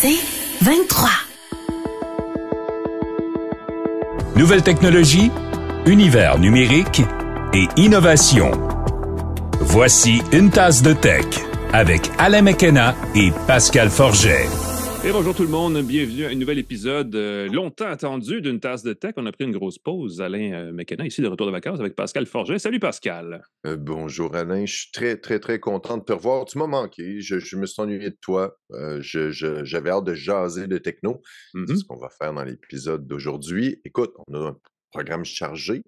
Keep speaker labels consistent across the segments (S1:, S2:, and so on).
S1: C'est 23. Nouvelle technologie, univers numérique et innovation. Voici une tasse de tech avec Alain McKenna et Pascal Forget. Et bonjour tout le monde, bienvenue à un nouvel épisode euh, longtemps attendu d'une tasse de tech. On a pris une grosse pause. Alain euh, McKenna, ici de retour de vacances avec Pascal Forget. Salut Pascal.
S2: Euh, bonjour Alain, je suis très très très content de te revoir. Tu m'as manqué, je, me suis ennuyé de toi. Euh, j'avais hâte de jaser de techno. Mm-hmm. ce qu'on va faire dans l'épisode d'aujourd'hui. Écoute, on a un programme chargé.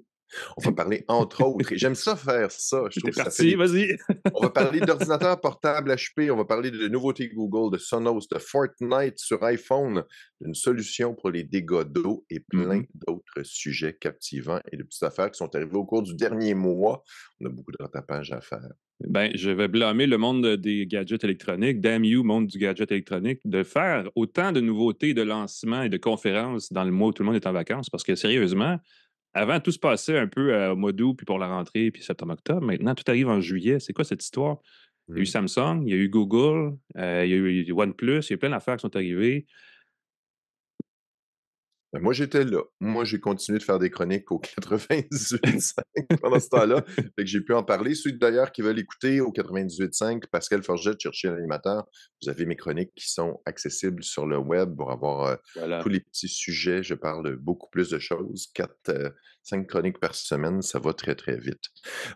S2: On va parler entre autres, j'aime ça faire ça. Je trouve parti, vas-y. on va parler d'ordinateurs portables HP, on va parler de nouveautés Google, de Sonos, de Fortnite sur iPhone, d'une solution pour les dégâts d'eau et plein mm-hmm. d'autres sujets captivants et de petites affaires qui sont arrivées au cours du dernier mois. On a beaucoup de retapages à faire.
S1: Ben, je vais blâmer le monde des gadgets électroniques, damn you, monde du gadget électronique, de faire autant de nouveautés, de lancements et de conférences dans le mois où tout le monde est en vacances. Parce que sérieusement, avant, tout se passait un peu euh, au mois d'août, puis pour la rentrée, puis septembre-octobre. Maintenant, tout arrive en juillet. C'est quoi cette histoire? Il y a eu mmh. Samsung, il y a eu Google, euh, il y a eu OnePlus, il y a plein d'affaires qui sont arrivées.
S2: Ben, moi, j'étais là. Moi, j'ai continué de faire des chroniques au 98.5 pendant ce temps-là. que j'ai pu en parler. Ceux d'ailleurs qui veulent écouter au 98.5, Pascal Forget, chercher l'animateur, vous avez mes chroniques qui sont accessibles sur le web pour avoir euh, tous les petits sujets. Je parle de beaucoup plus de choses. Quatre, euh, cinq chroniques par semaine, ça va très, très vite.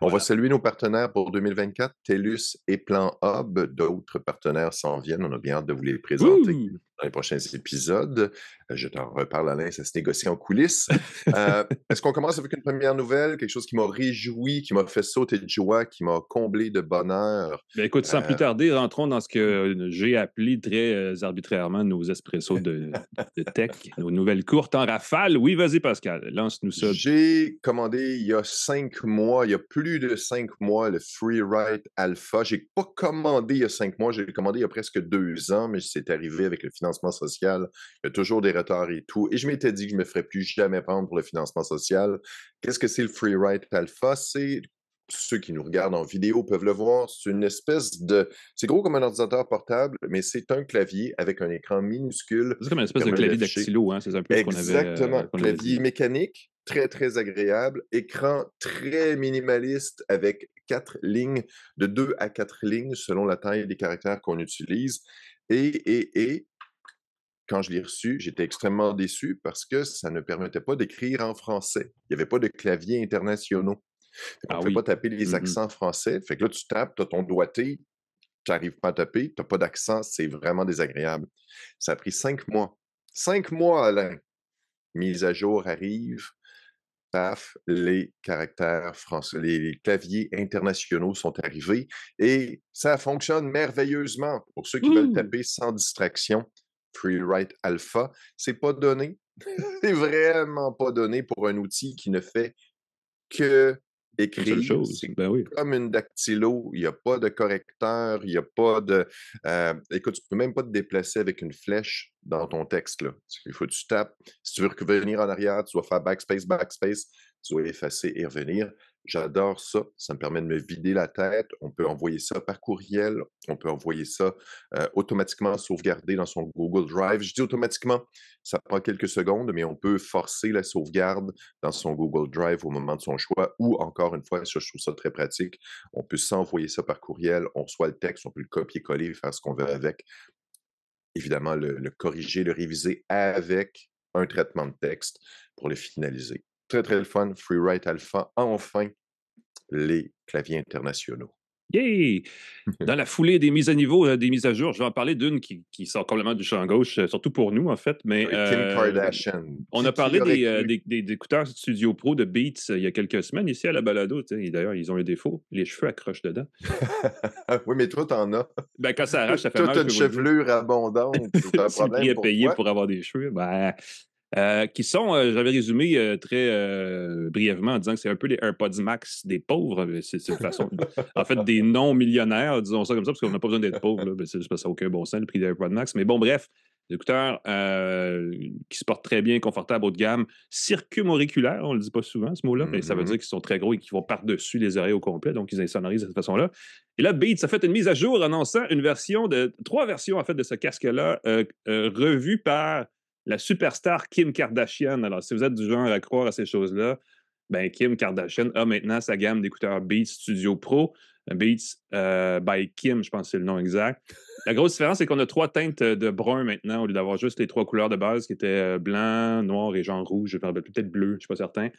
S2: On va saluer nos partenaires pour 2024, TELUS et Plan Hub. D'autres partenaires s'en viennent. On a bien hâte de vous les présenter dans les prochains épisodes. Je t'en reparle à ben, ça se négocie en coulisses. Euh, est-ce qu'on commence avec une première nouvelle, quelque chose qui m'a réjoui, qui m'a fait sauter de joie, qui m'a comblé de bonheur? Ben, écoute, sans euh, plus
S1: tarder, rentrons dans ce que mm. j'ai appelé très euh, arbitrairement nos espressos de, tech, nos nouvelles courtes en rafale. Oui, vas-y, Pascal, lance-nous ça. J'ai commandé il y a cinq mois, il y a
S2: plus de cinq mois, le Freeride Alpha. J'ai pas commandé il y a cinq mois, j'ai commandé il y a presque deux ans, mais c'est arrivé avec le financement social. Il y a toujours des retards et tout. Et je m'étais dit que je ne me ferais plus jamais prendre pour le financement social. Qu'est-ce que c'est le Free Ride Alpha? C'est ceux qui nous regardent en vidéo peuvent le voir. C'est une espèce de. C'est gros comme un ordinateur portable, mais c'est un clavier avec un écran minuscule. C'est comme une espèce de clavier dactylo, hein? c'est un peu qu'on avait, euh, Exactement. clavier mécanique, très, très agréable. Écran très minimaliste avec quatre lignes, de deux à quatre lignes selon la taille des caractères qu'on utilise. Et, et, et quand je l'ai reçu, j'étais extrêmement déçu parce que ça ne permettait pas d'écrire en français. Il n'y avait pas de claviers internationaux. On ne ah pas taper les mmh accents français. Fait que là, tu tapes, tu as ton doigté, tu n'arrives pas à taper, tu n'as pas d'accent, c'est vraiment désagréable. Ça a pris cinq mois. Cinq mois, Alain. Mise à jour arrive. Paf, les caractères français, les claviers internationaux sont arrivés et ça fonctionne merveilleusement. Pour ceux qui veulent mmh! taper sans distraction, « Pre-write Alpha. C'est pas donné. c'est vraiment pas donné pour un outil qui ne fait que écrire. C'est ben comme une dactylo. Il n'y a pas de correcteur, il n'y a pas de. Euh, écoute, tu ne peux même pas te déplacer avec une flèche dans ton texte. Il faut que tu tapes. Si tu veux revenir en arrière, tu dois faire backspace, backspace. Tu dois effacer et revenir. J'adore ça. Ça me permet de me vider la tête. On peut envoyer ça par courriel. On peut envoyer ça automatiquement sauvegarder dans son Google Drive. Je dis automatiquement, ça prend quelques secondes, mais on peut forcer la sauvegarde dans son Google Drive au moment de son choix. Ou encore une fois, je trouve ça très pratique. On peut s'envoyer ça par courriel. On reçoit le texte, on peut le copier-coller, faire ce qu'on veut avec. Évidemment, le corriger, le réviser avec un traitement de texte pour le finaliser. Très, très le fun. Freeride Alpha, enfin, les claviers internationaux.
S1: Yay! Dans la foulée des mises à niveau, euh, des mises à jour, je vais en parler d'une qui, sort complètement du champ gauche, euh, surtout pour nous, en fait. Mais, Kim euh,
S2: Kardashian. On a parlé des,
S1: écouteurs Studio Pro de Beats il y a quelques semaines, ici à la balado. D'ailleurs, ils ont un défaut. Les cheveux accrochent dedans. oui, mais toi, t'en as. Ben, quand ça arrache, ça fait Toute mal. Toute une chevelure
S2: abondante. C'est un problème. Si pour pour
S1: avoir des cheveux, ben, euh, qui sont, euh, j'avais résumé euh, très brièvement en disant que c'est un peu les AirPods Max des pauvres, c'est une façon. en fait, des non-millionnaires, disons ça comme ça, parce qu'on n'a pas besoin d'être pauvre, c'est juste parce que ça n'a aucun bon sens, le prix des AirPods Max. Mais bon, bref, des écouteurs qui se portent très bien, confortables, haut de gamme, circumauriculaires, on ne le dit pas souvent ce mot-là, mais ça veut mm-hmm. dire qu'ils sont très gros et qu'ils vont par-dessus les oreilles au complet, donc ils insonorisent de cette façon-là. Et là, Beats a fait une mise à jour annonçant une version de, trois versions en fait de ce casque-là, revue par la superstar Kim Kardashian. Alors, si vous êtes du genre à croire à ces choses-là, ben Kim Kardashian a maintenant sa gamme d'écouteurs Beats Studio Pro. Beats euh, by Kim, je pense que c'est le nom exact. La grosse différence, c'est qu'on a trois teintes euh, de brun maintenant, au lieu d'avoir juste les trois couleurs de base qui étaient euh, blanc, noir et genre rouge. Je peut-être bleu, je ne suis pas certain.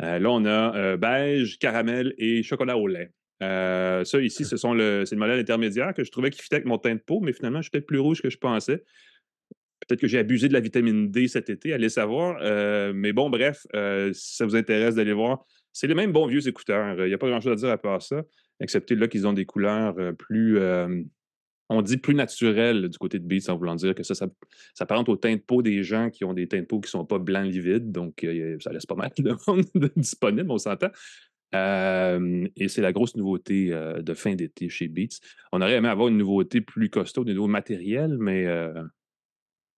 S1: là, on a beige, caramel et chocolat au lait. ça, ici, hein. ce le, c'est le modèle intermédiaire que je trouvais qui fitait avec mon teint de peau, mais finalement, je suis peut-être plus rouge que je pensais. Peut-être que j'ai abusé de la vitamine D cet été, allez savoir. Euh, mais bon, bref, euh, si ça vous intéresse d'aller voir, c'est les mêmes bons vieux écouteurs. Euh, il n'y a pas grand-chose à dire à part ça, excepté là qu'ils ont des couleurs plus, on dit plus naturelles du côté de Beats, en voulant dire que ça, ça, ça parente aux de peau des gens qui ont des teintes de peau qui ne sont pas blancs livides. Donc, ça laisse pas mal de monde disponible, on s'entend. et c'est la grosse nouveauté de fin d'été chez Beats. On aurait aimé avoir une nouveauté plus costaud au niveau matériel, mais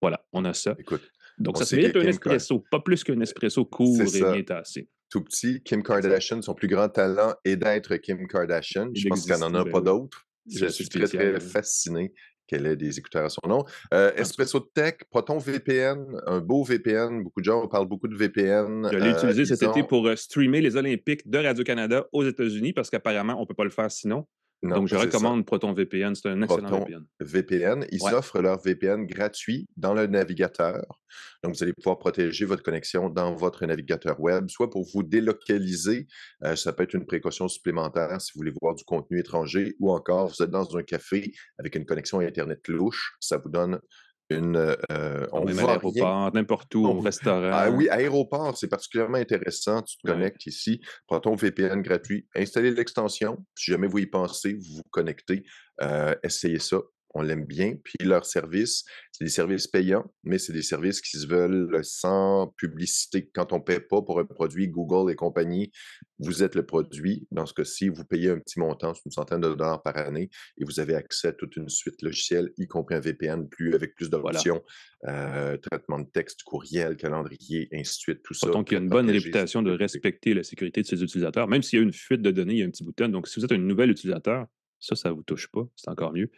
S1: voilà, on a ça. Écoute, Donc, ça c'est un espresso, pas plus qu'un espresso court et bien
S2: tassé. Tout petit, Kim Kardashian, son plus grand talent est d'être Kim Kardashian. je pense qu'elle n'en a ben pas d'autre. Je suis très, très hein. fasciné qu'elle ait des écouteurs à son nom. Euh, espresso Tech, Proton VPN, un beau VPN. Beaucoup de gens parlent beaucoup de VPN. Je l'ai euh, utilisé cet été
S1: pour euh, streamer les Olympiques de Radio-Canada aux États-Unis parce qu'apparemment, on ne peut pas le faire sinon. Donc, je recommande ProtonVPN. C'est un excellent Proton VPN.
S2: VPN. Ils offrent leur VPN gratuit dans le navigateur. Donc, vous allez pouvoir protéger votre connexion dans votre navigateur web, soit pour vous délocaliser. Euh, ça peut être une précaution supplémentaire si vous voulez voir du contenu étranger ou encore vous êtes dans un café avec une connexion Internet louche. Ça vous donne euh, euh, on va à l'aéroport,
S1: n'importe où, au restaurant. Ah oui,
S2: aéroport, c'est particulièrement intéressant. Tu te connectes ici, prends ton VPN gratuit, installez l'extension. Si jamais vous y pensez, vous vous connectez, euh, essayez ça on l'aime bien. Puis leurs services, c'est des services payants, mais c'est des services qui se veulent sans publicité. Quand on ne paie pas pour un produit, Google et compagnie, vous êtes le produit. Dans ce cas-ci, vous payez un petit montant, une centaine de dollars par année, et vous avez accès à toute une suite logicielle, y compris un VPN, plus, avec plus d'options, euh, traitement de texte, courriel, calendrier,
S1: ainsi de suite, tout ça. Donc, il y a une bonne réputation de respecter la sécurité de ses utilisateurs, même s'il y a une fuite de données, il y a un petit bouton. Donc, si vous êtes un nouvel utilisateur, ça, ça ne vous touche pas, c'est encore mieux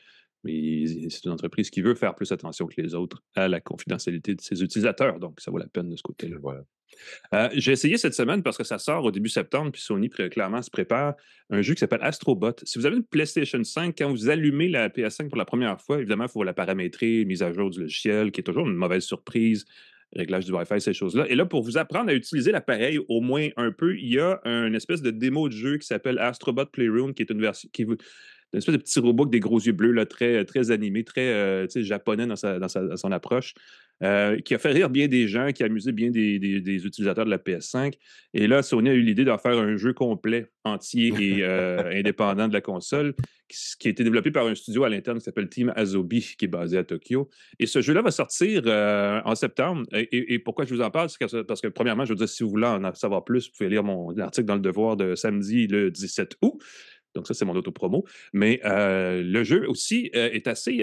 S1: mais c'est une entreprise qui veut faire plus attention que les autres à la confidentialité de ses utilisateurs. Donc, ça vaut la peine de ce côté-là. Euh, j'ai essayé cette semaine parce que ça sort au début septembre, puis Sony clairement se prépare un jeu qui s'appelle Astrobot. Si vous avez une PlayStation 5, quand vous allumez la PS5 pour la première fois, évidemment, il faut la paramétrer, mise à jour du logiciel, qui est toujours une mauvaise surprise, réglage du Wi-Fi, ces choses-là. Et là, pour vous apprendre à utiliser l'appareil au moins un peu, il y a une espèce de démo de jeu qui s'appelle Astrobot Playroom, qui est une version qui vous une espèce de petit robot avec des gros yeux bleus, là, très, euh, très animé, très euh, japonais dans, sa, dans, sa, son approche, euh, qui a fait rire bien des gens, qui a amusé bien des, des, utilisateurs de la PS5. Et là, Sony a eu l'idée d'en faire un jeu complet, entier et indépendant de la console, qui, qui, a été développé par un studio à l'interne qui s'appelle Team Azobi, qui est basé à Tokyo. Et ce jeu-là va sortir en septembre. Et, pourquoi je vous en parle? parce que, premièrement, je veux dire, si vous voulez en savoir plus, vous pouvez lire mon article dans le Devoir de samedi le 17 août. Donc, ça, c'est mon auto-promo. Mais euh, le jeu aussi euh, est assez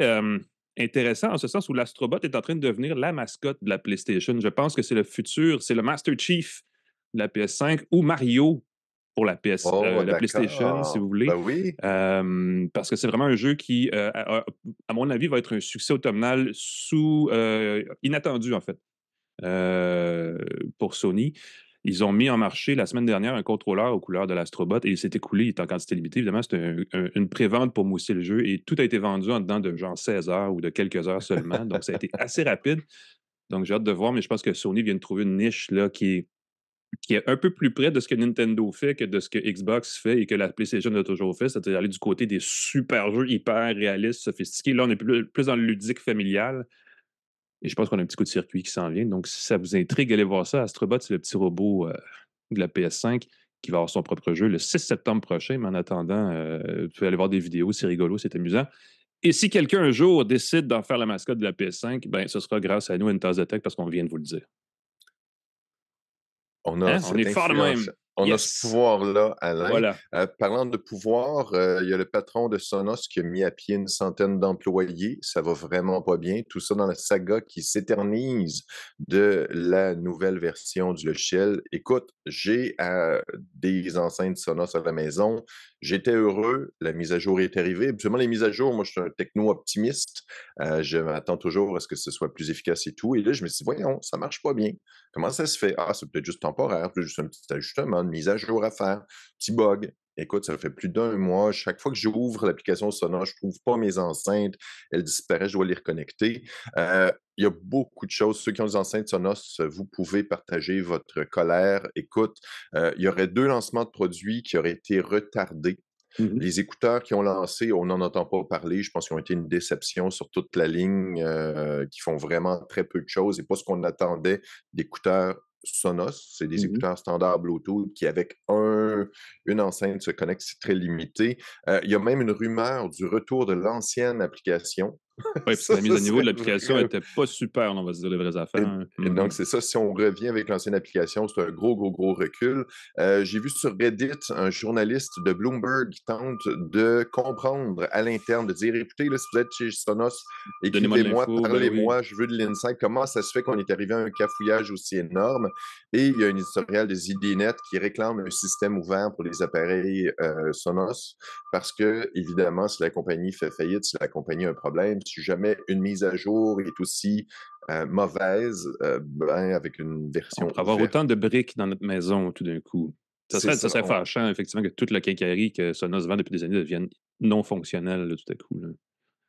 S1: intéressant en ce sens où l'Astrobot est en train de devenir la mascotte de la PlayStation. Je pense que c'est le futur, c'est le Master Chief de la PS5 ou Mario pour la, PS, oh, euh, la PlayStation, si vous voulez. Ben parce que c'est vraiment un jeu qui, à, mon avis, va être un succès automnal sous inattendu, en fait, pour Sony. Ils ont mis en marché la semaine dernière un contrôleur aux couleurs de l'Astrobot et il s'est écoulé, il en quantité limitée. Évidemment, c'était une prévente pour mousser le jeu et tout a été vendu en dedans de genre 16 heures ou de quelques heures seulement. Donc, ça a été assez rapide. Donc, j'ai hâte de voir, mais je pense que Sony vient de trouver une niche là, qui, est, qui est un peu plus près de ce que Nintendo fait que de ce que Xbox fait et que la PlayStation a toujours fait, c'est-à-dire aller du côté des super jeux hyper réalistes, sophistiqués. Là, on est plus, plus dans le ludique familial. Et je pense qu'on a un petit coup de circuit qui s'en vient. Donc, si ça vous intrigue, allez voir ça. Astrobot, c'est le petit robot euh, de la PS5 qui va avoir son propre jeu le 6 septembre prochain. Mais en attendant, tu euh, vous pouvez aller voir des vidéos, c'est rigolo, c'est amusant. Et si quelqu'un un jour décide d'en faire la mascotte de la PS5, ben, ce sera grâce à nous, une tasse de tech, parce qu'on vient de vous le dire. On, a hein? On est fort de même. On a ce
S2: pouvoir-là, Alain. Euh, parlant de pouvoir, euh, il y a le patron de Sonos qui a mis à pied une centaine d'employés. Ça va vraiment pas bien. Tout ça dans la saga qui s'éternise de la nouvelle version du logiciel. Écoute, j'ai euh, des enceintes Sonos à la maison. J'étais heureux. La mise à jour est arrivée. Absolument, les mises à jour, moi, je suis un techno-optimiste. je m'attends toujours à ce que ce soit plus efficace et tout. Et là, je me suis dit, voyons, ça marche pas bien. Comment ça se fait? Ah, c'est peut-être juste temporaire, peut juste un petit ajustement de mise à jour à faire, petit bug. Écoute, ça fait plus d'un mois. Chaque fois que j'ouvre l'application Sonos, je ne trouve pas mes enceintes. Elles disparaissent, je dois les reconnecter. Euh, il y a beaucoup de choses. Ceux qui ont des enceintes Sonos, vous pouvez partager votre colère. Écoute, euh, il y aurait deux lancements de produits qui auraient été retardés mmh Les écouteurs qui ont lancé, on n'en entend pas parler. Je pense qu'ils ont été une déception sur toute la ligne, euh, qui font vraiment très peu de choses et pas ce qu'on attendait d'écouteurs Sonos. C'est des mmh écouteurs standard Bluetooth qui, avec un, une enceinte, se connectent. C'est très limité. Euh, il y a même une rumeur du retour de l'ancienne application oui, la mise à niveau de l'application n'était pas super, on va se dire les vraies affaires. Hein. Et, Donc, c'est ça. Si on revient avec l'ancienne application, c'est un gros, gros, gros recul. Euh, j'ai vu sur Reddit un journaliste de Bloomberg tente de comprendre à l'interne, de dire écoutez, le si chez Sonos, écoutez-moi, ben parlez-moi, je veux de l'insight. Comment ça se fait qu'on est arrivé à un cafouillage aussi énorme? Et il y a un éditorial de ZDNet qui réclame un système ouvert pour les appareils euh, Sonos parce que, évidemment, si la compagnie fait faillite, si la compagnie a un problème, si jamais une mise à jour est aussi euh, mauvaise, euh, ben, avec une version. On avoir autant
S1: de briques dans notre maison tout d'un coup. Ça serait, fâchant, effectivement, que toute la quincaillerie que Sonos vend depuis des années devienne non fonctionnelle tout à coup.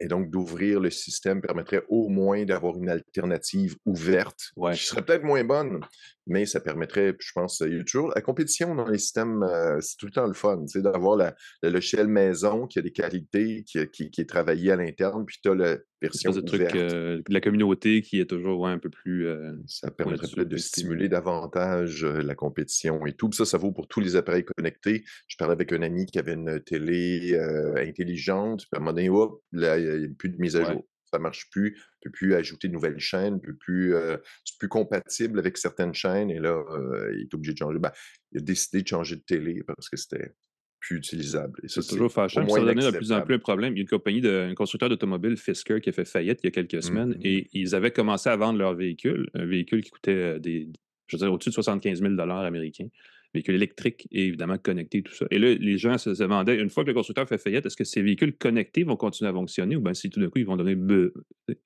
S1: Et donc, d'ouvrir le
S2: système permettrait au moins d'avoir une alternative ouverte qui serait peut-être moins bonne, mais ça permettrait, je pense, il y a toujours la compétition dans les systèmes, euh, c'est tout le temps le fun, c'est d'avoir le logiciel maison qui a des qualités, qui, est travaillé à l'interne, puis tu as la version de euh,
S1: la communauté qui est toujours un peu plus. Euh, ça permettrait de stimuler
S2: davantage la compétition et tout. ça, ça vaut pour tous les appareils connectés. Je parlais avec un ami qui avait une télé intelligente, puis à un moment donné, il n'y a plus de mise à jour ça marche plus, ne peut plus ajouter de nouvelles chaînes, peut plus, euh, c'est plus compatible avec certaines chaînes, et là, euh, il est obligé de changer. Ben, il a décidé de changer de télé parce que c'était plus utilisable. Et c'est toujours fâchant. Ça donné de plus en plus
S1: un problème. Il y a une compagnie, de, un constructeur d'automobile, Fisker, qui a fait faillite il y a quelques semaines, mm-hmm. et ils avaient commencé à vendre leur véhicule, un véhicule qui coûtait euh, des, je veux au-dessus de 75 000 américains véhicules électriques et évidemment connecté tout ça. Et là, les gens se demandaient, une fois que le constructeur fait faillite, est-ce que ces véhicules connectés vont continuer à fonctionner ou bien si tout d'un coup, ils vont donner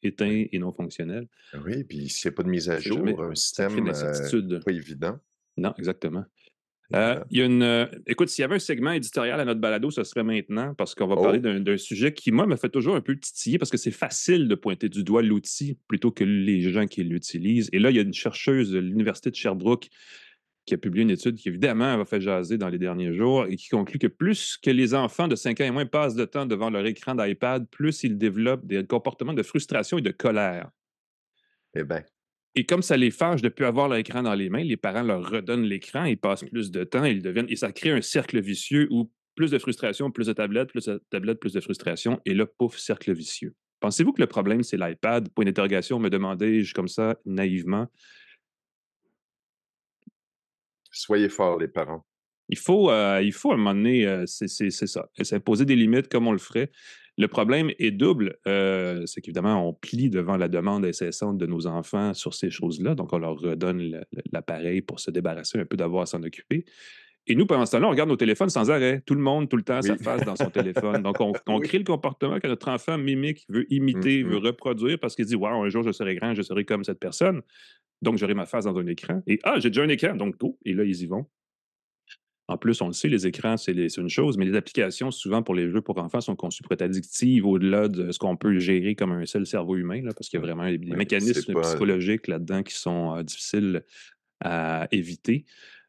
S1: éteint et non fonctionnel Oui, puis s'il n'y a pas de mise à jour, un système euh, pas évident. Non, exactement. Euh, il y a une, euh, écoute, s'il y avait un segment éditorial à notre balado, ce serait maintenant, parce qu'on va parler oh! d'un sujet qui, moi, me fait toujours un peu titiller, parce que c'est facile de pointer du doigt l'outil plutôt que les gens qui l'utilisent. Et là, il y a une chercheuse de l'Université de Sherbrooke qui a publié une étude qui, évidemment, a fait jaser dans les derniers jours et qui conclut que plus que les enfants de 5 ans et moins passent de temps devant leur écran d'iPad, plus ils développent des comportements de frustration et de colère. Eh bien. Et comme ça les fâche de ne plus avoir leur écran dans les mains, les parents leur redonnent l'écran, ils passent plus de temps, ils deviennent. Et ça crée un cercle vicieux où plus de frustration, plus de tablettes, plus de tablette, plus de frustration, et là, pouf, cercle vicieux. Pensez-vous que le problème, c'est l'iPad? Point d'interrogation, me demandais-je comme ça naïvement soyez forts, les parents. Il faut, euh, il faut à un moment donné, euh, c'est ça, s'imposer des limites comme on le ferait. Le problème est double, euh, c'est qu'évidemment, on plie devant la demande incessante de nos enfants sur ces choses-là, donc on leur redonne l'appareil pour se débarrasser un peu d'avoir à s'en occuper. Et nous, pendant ce temps-là, on regarde nos téléphones sans arrêt. Tout le monde, tout le temps, sa face dans son téléphone. Donc, on, crée le comportement que notre enfant mimique, veut imiter, mm, veut mm. reproduire parce qu'il dit Waouh, un jour, je serai grand, je serai comme cette personne. Donc, j'aurai ma face dans un écran. Et ah, j'ai déjà un écran. Donc, go. Oh, et là, ils y vont. En plus, on le sait, les écrans, c'est une chose, mais les applications, souvent pour les jeux pour enfants, sont conçues pour être addictives au-delà de ce qu'on peut gérer comme un seul cerveau humain, là, parce qu'il y a vraiment des, mécanismes psychologiques là-dedans qui sont euh, difficiles à éviter.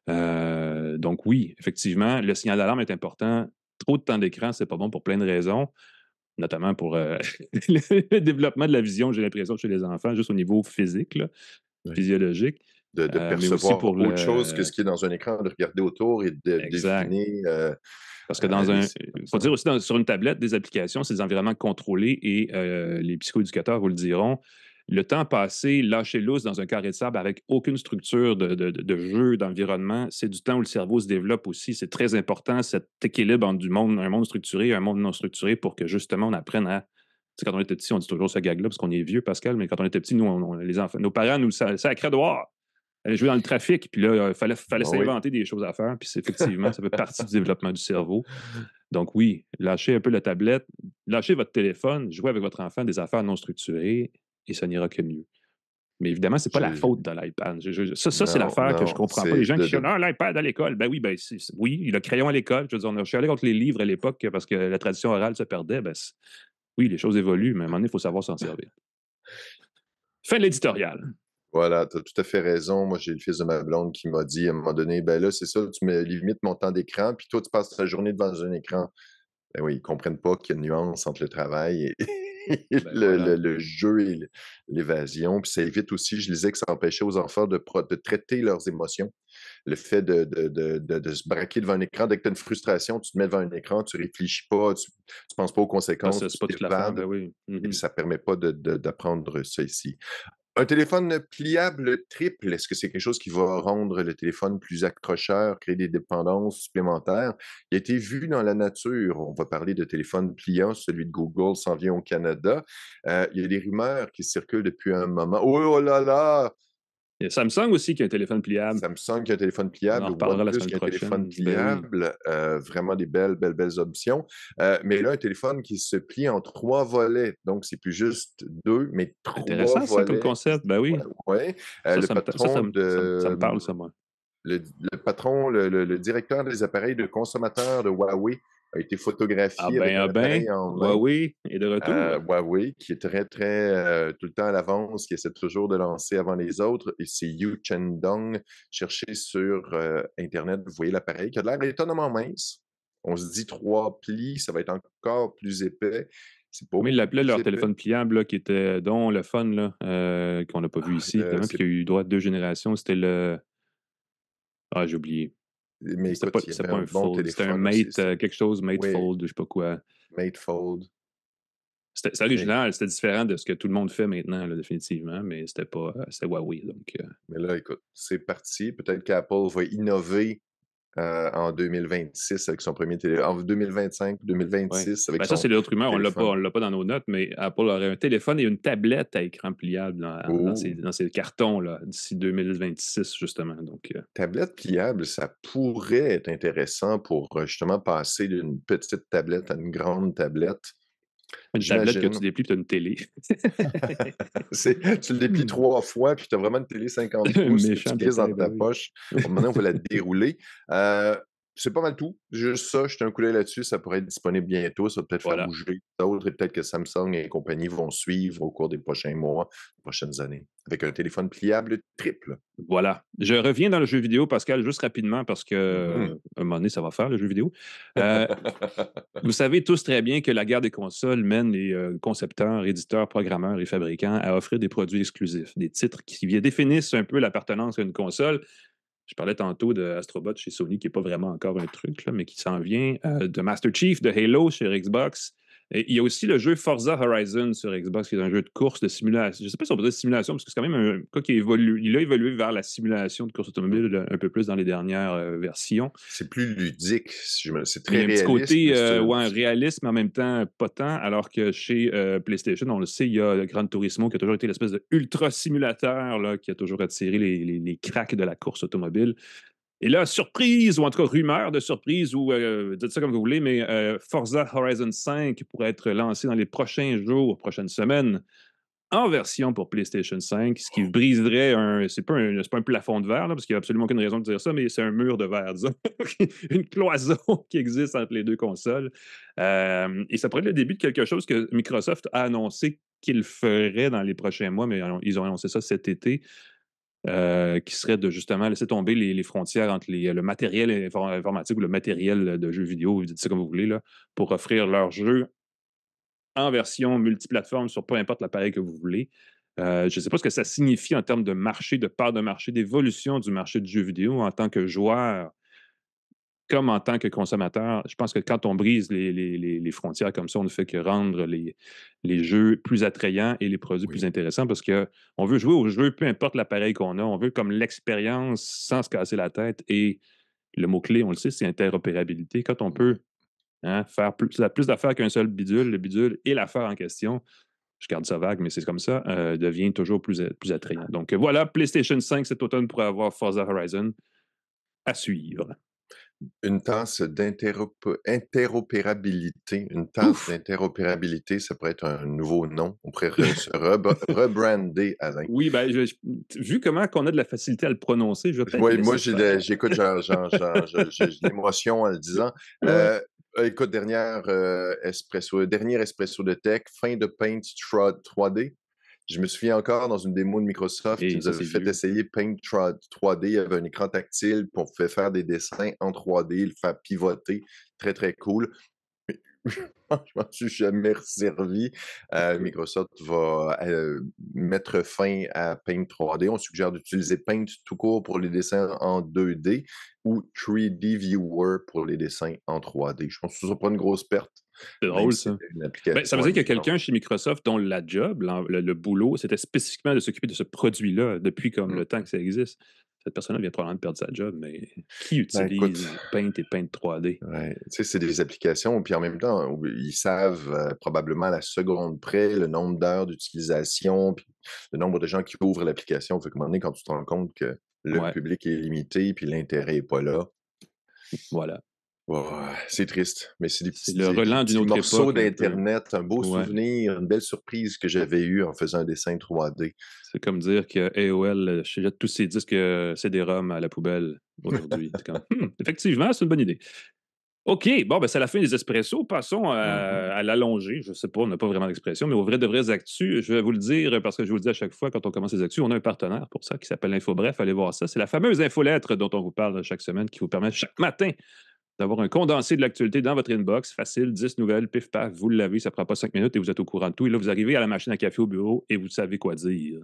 S1: Euh, donc oui, effectivement, le signal d'alarme est important. Trop de temps d'écran, c'est pas bon pour plein de raisons, notamment pour euh, le développement de la vision, j'ai l'impression, chez les enfants, juste au niveau physique, physiologique. De, euh, percevoir autre chose que ce qui est dans un écran, de regarder autour et de, Parce que dans un. Il faut dire aussi sur une tablette, des applications, c'est des environnements contrôlés et les psychoéducateurs vous le diront le temps passé, lâcher lousse dans un carré de sable avec aucune structure de, jeu, d'environnement, c'est du temps où le cerveau se développe aussi. C'est très important, cet équilibre entre du monde, un monde structuré et un monde non structuré pour que justement on apprenne à. Tu quand on était petit, on dit toujours ce gag-là parce qu'on est vieux, Pascal, mais quand on était petit, nous, on, les enfants, nos parents nous sacraient voir Aller jouer dans le trafic, puis là, il fallait, fallait ah s'inventer des choses à faire, puis effectivement, ça fait partie du développement du cerveau. Donc oui, lâchez un peu la tablette, lâchez votre téléphone, jouez avec votre enfant des affaires non structurées, et ça n'ira que mieux. Mais évidemment, ce n'est pas la faute de l'iPad. ça, ça c'est l'affaire que je ne comprends pas. Les gens qui ont ah, l'iPad à l'école. Ben oui, ben, oui, le crayon à l'école. Je suis dire, contre les livres à l'époque parce que la tradition orale se perdait. Ben, oui, les choses évoluent, mais à un moment donné, il faut savoir s'en servir. Fin de l'éditorial.
S2: Voilà, tu as tout à fait raison. Moi, j'ai le fils de ma blonde qui m'a dit à un moment donné, ben là, c'est ça, tu me limites mon temps d'écran, puis toi, tu passes ta journée devant un écran. Ben oui, ils ne comprennent pas qu'il y a une nuance entre le travail et, Ben le, jeu et l'évasion. Puis ça évite aussi, je disais que ça empêchait aux enfants de, traiter leurs émotions. Le fait de, se braquer devant un écran, dès que tu as une frustration, tu te mets devant un écran, tu réfléchis pas, tu ne penses pas aux ah, conséquences. tu te ben mmh Ça ne permet pas d'apprendre ça ici. Un téléphone pliable triple, est-ce que c'est quelque chose qui va rendre le téléphone plus accrocheur, créer des dépendances supplémentaires? Il a été vu dans la nature. On va parler de téléphone pliant, celui de Google s'en vient au Canada. Euh, il y a des rumeurs qui circulent depuis un moment. oh, oh là là, Samsung aussi qui a un téléphone pliable. Samsung qui a un téléphone pliable. On en reparlera la semaine qui a un téléphone pliable. Euh, vraiment des belles, belles, belles options. Euh, mais là, un téléphone qui se plie en trois volets. Donc, c'est plus juste deux, mais trois Intéressant, volets. ça, comme concept. Ben oui. Ouais, euh, ça, le patron de... ça parle, ça, moi. Le, patron, le, directeur des appareils de consommateurs de Huawei été photographié. Ah ben, Huawei ah ben, bah de retour. Euh, bah qui est très, très, euh, tout le temps à l'avance, qui essaie toujours de lancer avant les autres. Et c'est Yu Dong cherché sur euh, Internet, vous voyez l'appareil qui a l'air étonnamment mince. On se dit
S1: trois plis, ça va être encore plus épais. C'est pour Mais ils l'appelaient leur téléphone pliable, qui était, dont le fun, là, qu'on n'a pas vu ah, ici, qui a eu droit à deux générations. C'était le. Ah, j'ai oublié. Mais c'était pas, pas, un, fold. C'était un mate, euh, quelque chose, mate fold, je sais pas quoi. Mate fold. C'était original, c'était différent de ce que tout le monde fait maintenant, définitivement, mais c'était pas. Euh, c'était Huawei. Donc, euh. Mais là, écoute, c'est parti.
S2: Peut-être qu'Apple va innover euh, en 2026 avec son premier téléphone. en 2025 2026 ben, ça c'est l'autre humeur on l'a l'a
S1: pas dans nos notes mais Apple aurait un téléphone et une tablette à écran pliable dans, dans, oh. ces, cartons là d'ici 2026 justement
S2: donc euh. tablette pliable ça pourrait être intéressant pour euh, justement passer d'une petite tablette à une grande tablette
S1: une tablette que tu déplies, tu as une télé.
S2: tu le déplies trois fois, puis tu as vraiment une télé 50 pouces que tu dans ta ben poche. Maintenant, on va la dérouler. Euh, c'est pas mal tout. Juste ça, j'étais un coulé là-dessus. Ça pourrait être disponible bientôt. Ça va peut-être faire bouger d'autres et peut-être que Samsung et compagnie vont suivre au cours des prochains mois, des prochaines années, avec un téléphone pliable triple.
S1: Voilà. Je reviens dans le jeu vidéo, Pascal, juste rapidement, parce que mmh un moment donné, ça va faire le jeu vidéo. Euh, vous savez tous très bien que la guerre des consoles mène les euh, concepteurs, éditeurs, programmeurs et fabricants à offrir des produits exclusifs, des titres qui définissent un peu l'appartenance à une console je parlais tantôt de Astrobot chez Sony, qui n'est pas vraiment encore un truc, mais qui s'en vient, euh, de Master Chief de Halo chez Xbox, il y a aussi le jeu Forza Horizon sur Xbox, qui est un jeu de course, de simulation. Je ne sais pas si on peut dire simulation, parce que c'est quand même un cas qui évolue. Il a évolué vers la simulation de course automobile un peu plus dans les dernières euh, versions. C'est plus ludique, si je C'est très réaliste. Il y a un petit côté euh, ouais, réalisme en même temps potent, alors que chez euh, PlayStation, on le sait, il y a Gran Turismo qui a toujours été l'espèce de ultra simulateur là, qui a toujours attiré les, les, les cracks de la course automobile. Et là, surprise, ou en tout cas rumeur de surprise, ou euh, dites ça comme vous voulez, mais euh, Forza Horizon 5 pourrait être lancé dans les prochains jours, prochaines semaines, en version pour PlayStation 5, ce qui briserait un. C'est pas, un, pas un plafond de verre, parce qu'il n'y a absolument aucune raison de dire ça, mais c'est un mur de verre, Une cloison qui existe entre les deux consoles. Euh, et ça pourrait être le début de quelque chose que Microsoft a annoncé qu'il ferait dans les prochains mois, mais ils ont annoncé ça cet été. Euh, qui serait de justement laisser tomber les, frontières entre le matériel informatique ou le matériel de jeux vidéo, vous dites ça comme vous voulez, là, pour offrir leur jeu en version multiplateforme sur peu importe l'appareil que vous voulez. Euh, je ne sais pas ce que ça signifie en termes de marché, de part de marché, d'évolution du marché du jeu vidéo en tant que joueur comme en tant que consommateur, je pense que quand on brise les, frontières comme ça, on ne fait que rendre les, jeux plus attrayants et les produits plus intéressants parce qu'on veut jouer au jeu, peu importe l'appareil qu'on a, on veut comme l'expérience sans se casser la tête. Et le mot-clé, on le sait, c'est interopérabilité. Quand on peut hein, faire plus, plus d'affaires qu'un seul bidule, le bidule et l'affaire en question, je garde ça vague, mais c'est comme ça, euh, devient toujours plus, plus attrayant. Donc voilà, PlayStation 5 cet automne pourrait avoir Forza Horizon à suivre une tasse d'interopérabilité.
S2: Une tasse d'interopérabilité, ça pourrait être un nouveau nom. On pourrait rebrander, Alain.
S1: Oui, ben, vu comment on a de la facilité à le prononcer, je vais Oui, moi, j'écoute, j'ai l'émotion en le disant. Ah euh,
S2: écoute, dernière, euh, espresso, dernier espresso de tech, fin de Paint 3D. Je me souviens encore dans une démo de Microsoft qui nous avait fait essayer Paint 3D. Il y avait un écran tactile, pour faire des dessins en 3D, le faire pivoter. Très, très cool. je m'en suis jamais resservi. Euh, Microsoft va euh, mettre fin à Paint 3D. On suggère d'utiliser Paint tout court pour les dessins en 2D ou 3D Viewer pour les dessins en 3D. Je pense que ce ne sera
S1: pas une grosse perte. C'est drôle, ça.
S2: Ben, ça veut dire qu'il quelqu'un
S1: chez Microsoft dont la job, le, boulot, c'était spécifiquement de s'occuper de ce produit-là depuis comme mmh. le temps que ça existe. Cette personne-là vient probablement de perdre sa job, mais qui ben, utilise Paint et Paint 3D? c'est des applications,
S2: puis en même temps, ils savent euh, probablement à la seconde près le nombre d'heures d'utilisation, puis le nombre de gens qui ouvrent l'application. Fait que, quand tu te rends compte que le public est limité, puis l'intérêt n'est pas là. Voilà c'est triste, mais c'est des petits le d'une d'Internet, un beau souvenir, une belle surprise que j'avais eue en
S1: faisant un dessin 3D. C'est comme dire que AOL euh, jette tous ces disques euh, CD-ROM à la poubelle aujourd'hui. Hmm, effectivement, c'est une bonne idée. OK, bon, ben, c'est la fin des expressos. Passons euh, mm-hmm. à, l'allongé. Je ne sais pas, on n'a pas vraiment d'expression, mais au vrai de vraies actus, je vais vous le dire parce que je vous le dis à chaque fois quand on commence les actus, on a un partenaire pour ça qui s'appelle InfoBref. Allez voir ça. C'est la fameuse infolettre dont on vous parle chaque semaine qui vous permet chaque matin d'avoir un condensé de l'actualité dans votre inbox. Facile, 10 nouvelles, pif paf, vous l'avez, ça prend pas 5 minutes et vous êtes au courant de tout. Et là, vous arrivez à la machine à café au bureau et vous savez quoi dire.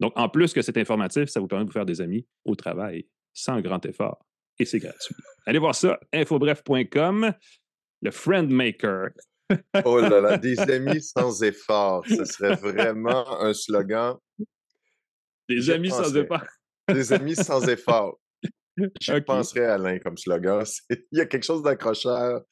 S1: Donc, en plus que c'est informatif, ça vous permet de vous faire des amis au travail sans grand effort. Et c'est gratuit. Allez voir ça, infobref.com, le Friend Maker. oh là là, des amis sans effort. Ce serait vraiment
S2: un slogan. Des amis sans effort. Des amis sans effort. Je penserai penserais à Alain comme slogan. Il y a quelque chose d'accrocheur.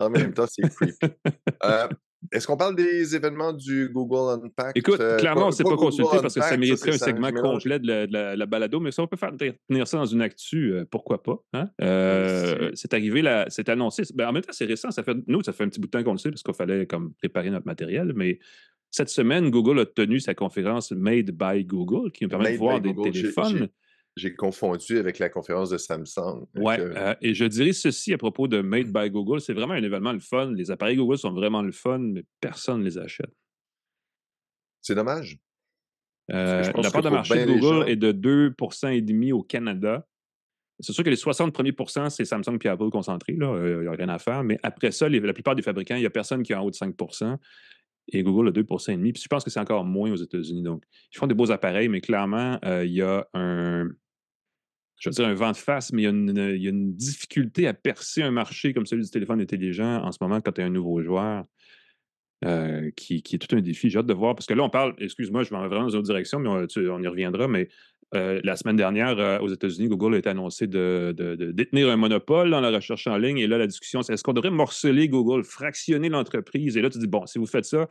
S2: En même temps, c'est creepy. Euh, est-ce qu'on parle des événements du Google Unpack? Écoute, euh, clairement, on ne s'est pas, consulté parce que ça mériterait un segment complet
S1: de la, balado, mais si on peut faire, tenir ça dans une actu, euh, pourquoi pas? Hein? c'est arrivé, c'est annoncé. Ben, en même temps, c'est récent. Ça fait, nous, ça fait un petit bout de temps qu'on le sait parce qu'il fallait comme, préparer notre matériel, mais cette semaine, Google a tenu sa conférence Made by Google qui nous permet de voir des téléphones j'ai confondu avec la conférence de Samsung. Euh, euh, et je dirais ceci à propos de Made by Google. C'est vraiment un événement le fun. Les appareils Google sont vraiment le fun, mais personne ne les achète. C'est dommage. Euh, la part de marché de Google est de 2,5 au Canada. C'est sûr que les 60 premiers pourcents, c'est Samsung et Apple concentrés. Il n'y a rien à faire. Mais après ça, la plupart des fabricants, il n'y a personne qui est en haut de 5 et Google a 2,5%. Puis je pense que c'est encore moins aux États-Unis. Donc, ils font des beaux appareils, mais clairement, il y a un, je veux dire, un vent de face, mais il y, a une, difficulté à percer un marché comme celui du téléphone intelligent en ce moment quand tu es un nouveau joueur. Euh, qui, est tout un défi. J'ai hâte de voir, parce que là, on parle, excuse-moi, je vais vraiment dans une autre direction, mais on, y reviendra, mais euh, la semaine dernière, euh, aux États-Unis, Google a été annoncé de, détenir un monopole dans la recherche en ligne, et là, la discussion, c'est est-ce qu'on devrait morceler Google, fractionner l'entreprise? Et là, tu dis, bon, si vous faites ça,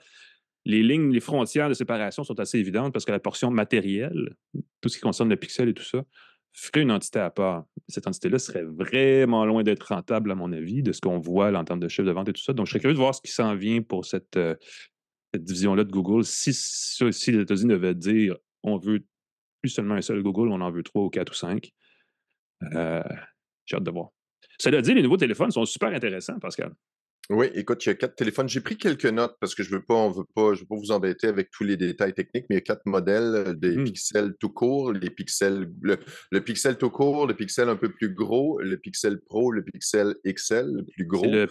S1: les lignes, les frontières de séparation sont assez évidentes parce que la portion matérielle, tout ce qui concerne le pixel et tout ça, ferait une entité à part. Cette entité-là serait vraiment loin d'être rentable, à mon avis, de ce qu'on voit en termes de chiffre de vente et tout ça. Donc, je serais curieux de voir ce qui s'en vient pour cette, euh, division-là de Google. Si, si, les États-Unis devaient dire on veut plus seulement un seul Google, on en veut trois ou quatre ou cinq, euh, j'ai hâte de voir. Cela dit, les nouveaux téléphones sont super intéressants, Pascal.
S2: Oui, écoute, il y a quatre téléphones. J'ai pris quelques notes parce que je veux pas, on veut pas, veux pas vous embêter avec tous les détails techniques, mais il y a quatre modèles euh, des mmh. pixels tout court, les pixels, le, pixel tout court, le pixel un peu plus gros, le pixel pro, le pixel XL, le plus gros. Euh,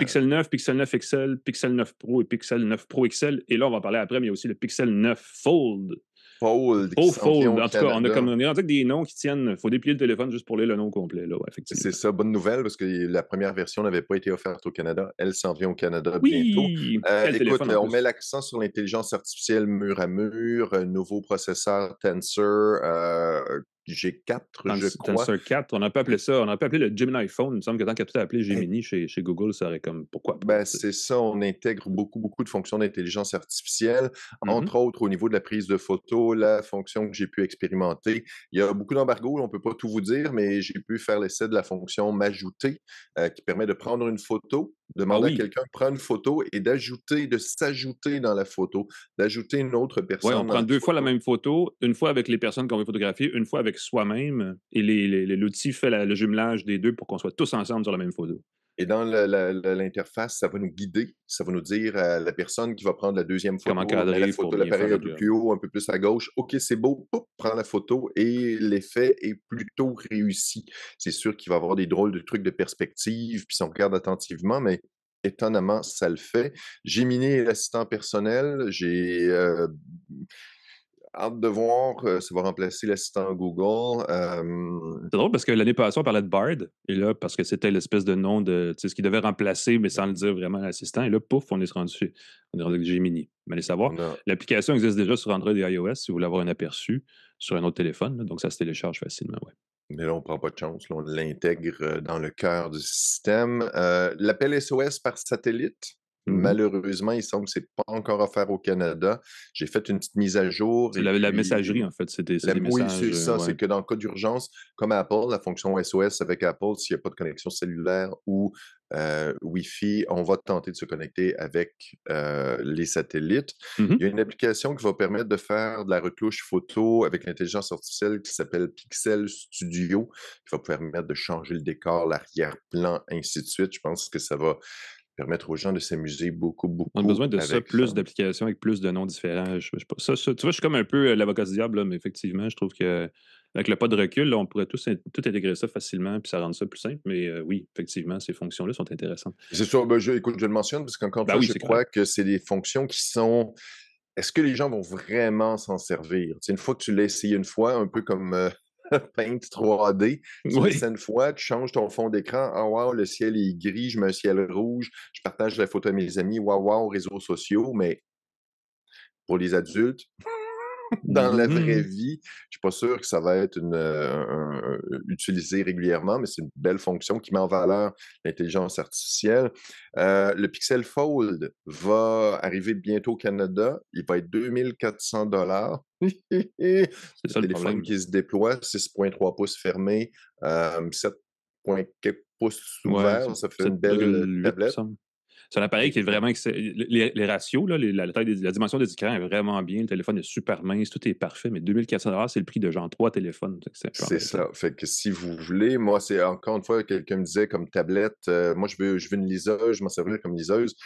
S1: pixel 9, Pixel 9 XL, Pixel 9 Pro et Pixel 9 Pro XL. Et là, on va parler après, mais il y a aussi le Pixel 9 Fold Oh, En tout cas, on a comme des noms qui tiennent. Il faut
S2: déplier le téléphone juste pour lire le nom complet. Là, C'est ça, bonne nouvelle, parce que la première version n'avait pas été offerte au Canada. Elle s'en vient au Canada bientôt. Euh, écoute, on met l'accent sur l'intelligence artificielle mur à mur, euh, nouveau processeur Tensor, euh, G4, je crois. 4,
S1: on n'a pas appelé mmh. ça, on n'a pas appelé le Gemini Phone. Il me semble que tant a tout appelé Gemini chez, chez, Google, ça aurait
S2: comme pourquoi ben, c'est ça, on intègre beaucoup, beaucoup de fonctions d'intelligence artificielle, mmh entre autres au niveau de la prise de photos, la fonction que j'ai pu expérimenter. Il y a beaucoup d'embargo, on ne peut pas tout vous dire, mais j'ai pu faire l'essai de la fonction m'ajouter euh, qui permet de prendre une photo,
S1: Demander ah à quelqu'un
S2: de prendre une photo et d'ajouter, de s'ajouter dans la photo, d'ajouter une autre personne. Oui, on prend
S1: deux fois la même photo, une fois avec les personnes qu'on veut photographier, une fois avec soi-même, et l'outil les, fait le jumelage des deux pour qu'on soit tous ensemble sur la même photo. Et dans l'interface,
S2: ça va nous guider, ça va nous dire à la personne qui va prendre la deuxième photo, Comment la photo, l'appareil un peu plus un peu plus à gauche. OK, c'est beau, prends la photo et l'effet est plutôt réussi. C'est sûr qu'il va avoir des drôles de trucs de perspective, puis si on regarde attentivement, mais étonnamment, ça le fait. J'ai miné l'assistant personnel, j'ai euh, hâte de voir, euh, ça va remplacer l'assistant Google. Euh,
S1: C'est drôle parce que l'année passée, on parlait de Bard, et là, parce que c'était l'espèce de nom de ce qui devait remplacer, mais sans le dire vraiment l'assistant, et là, pouf, on est rendu on Gemini. Mais allez savoir, l'application existe déjà sur Android et iOS si vous voulez avoir un aperçu sur un autre téléphone, donc ça se télécharge facilement,
S2: Mais là, on ne prend pas de chance. Là, on l'intègre euh, dans le cœur du système. L'appel SOS par satellite, Mmh malheureusement, il semble que ce n'est pas encore offert au Canada. J'ai fait une petite mise à jour. C'est la, messagerie, en fait. C'était oui, c'est ça. Euh, c'est que dans le cas d'urgence, comme Apple, la fonction SOS avec Apple, s'il n'y a pas de connexion cellulaire ou euh, Wi-Fi, on va tenter de se connecter avec euh, les satellites. Mmh il y a une application qui va permettre de faire de la retouche photo avec l'intelligence artificielle qui s'appelle Pixel Studio, qui va permettre de changer le décor, l'arrière-plan, ainsi de suite. Je pense que ça va,
S1: permettre aux gens de s'amuser beaucoup, beaucoup. On a besoin de ça, plus d'applications avec plus de noms différents. tu vois, je suis comme un peu euh, l'avocat du diable, mais effectivement, je trouve que euh, avec le pas de recul, on pourrait tout intégrer ça facilement, puis ça rend ça plus simple. Mais euh, oui, effectivement, ces fonctions-là sont intéressantes. C'est sûr.
S2: Ben, je, écoute, je le mentionne parce qu'encore une ben oui, je crois
S1: que c'est des fonctions qui sont est-ce que les gens vont
S2: vraiment s'en servir? une fois que tu l'as essayé une fois, un peu comme Paint 3D. Tu fois, tu changes ton fond d'écran. Ah, oh, le ciel est gris, je mets un ciel rouge, je partage la photo à mes amis. Waouh, waouh, réseaux sociaux. Mais pour les adultes, dans la mm-hmm. vraie vie. Je ne suis pas sûr que ça va être euh, utilisé régulièrement, mais c'est une belle fonction qui met en valeur l'intelligence artificielle. Euh, le Pixel Fold va arriver bientôt au Canada. Il va être 2400 dollars. le téléphone qui se déploie, 6.3 pouces fermés, euh, 7.4 pouces ouverts, ça fait une belle tablette.
S1: C'est un appareil qui est vraiment. Les, les ratios, la, taille la dimension des écrans est vraiment bien. Le téléphone est super mince, tout est parfait, mais 2400 c'est le prix de genre trois téléphones. C'est
S2: ça. Fait que si vous voulez, moi, c'est encore une fois, quelqu'un me disait comme tablette, euh, moi, je veux, je veux une liseuse, je m'en servirai comme liseuse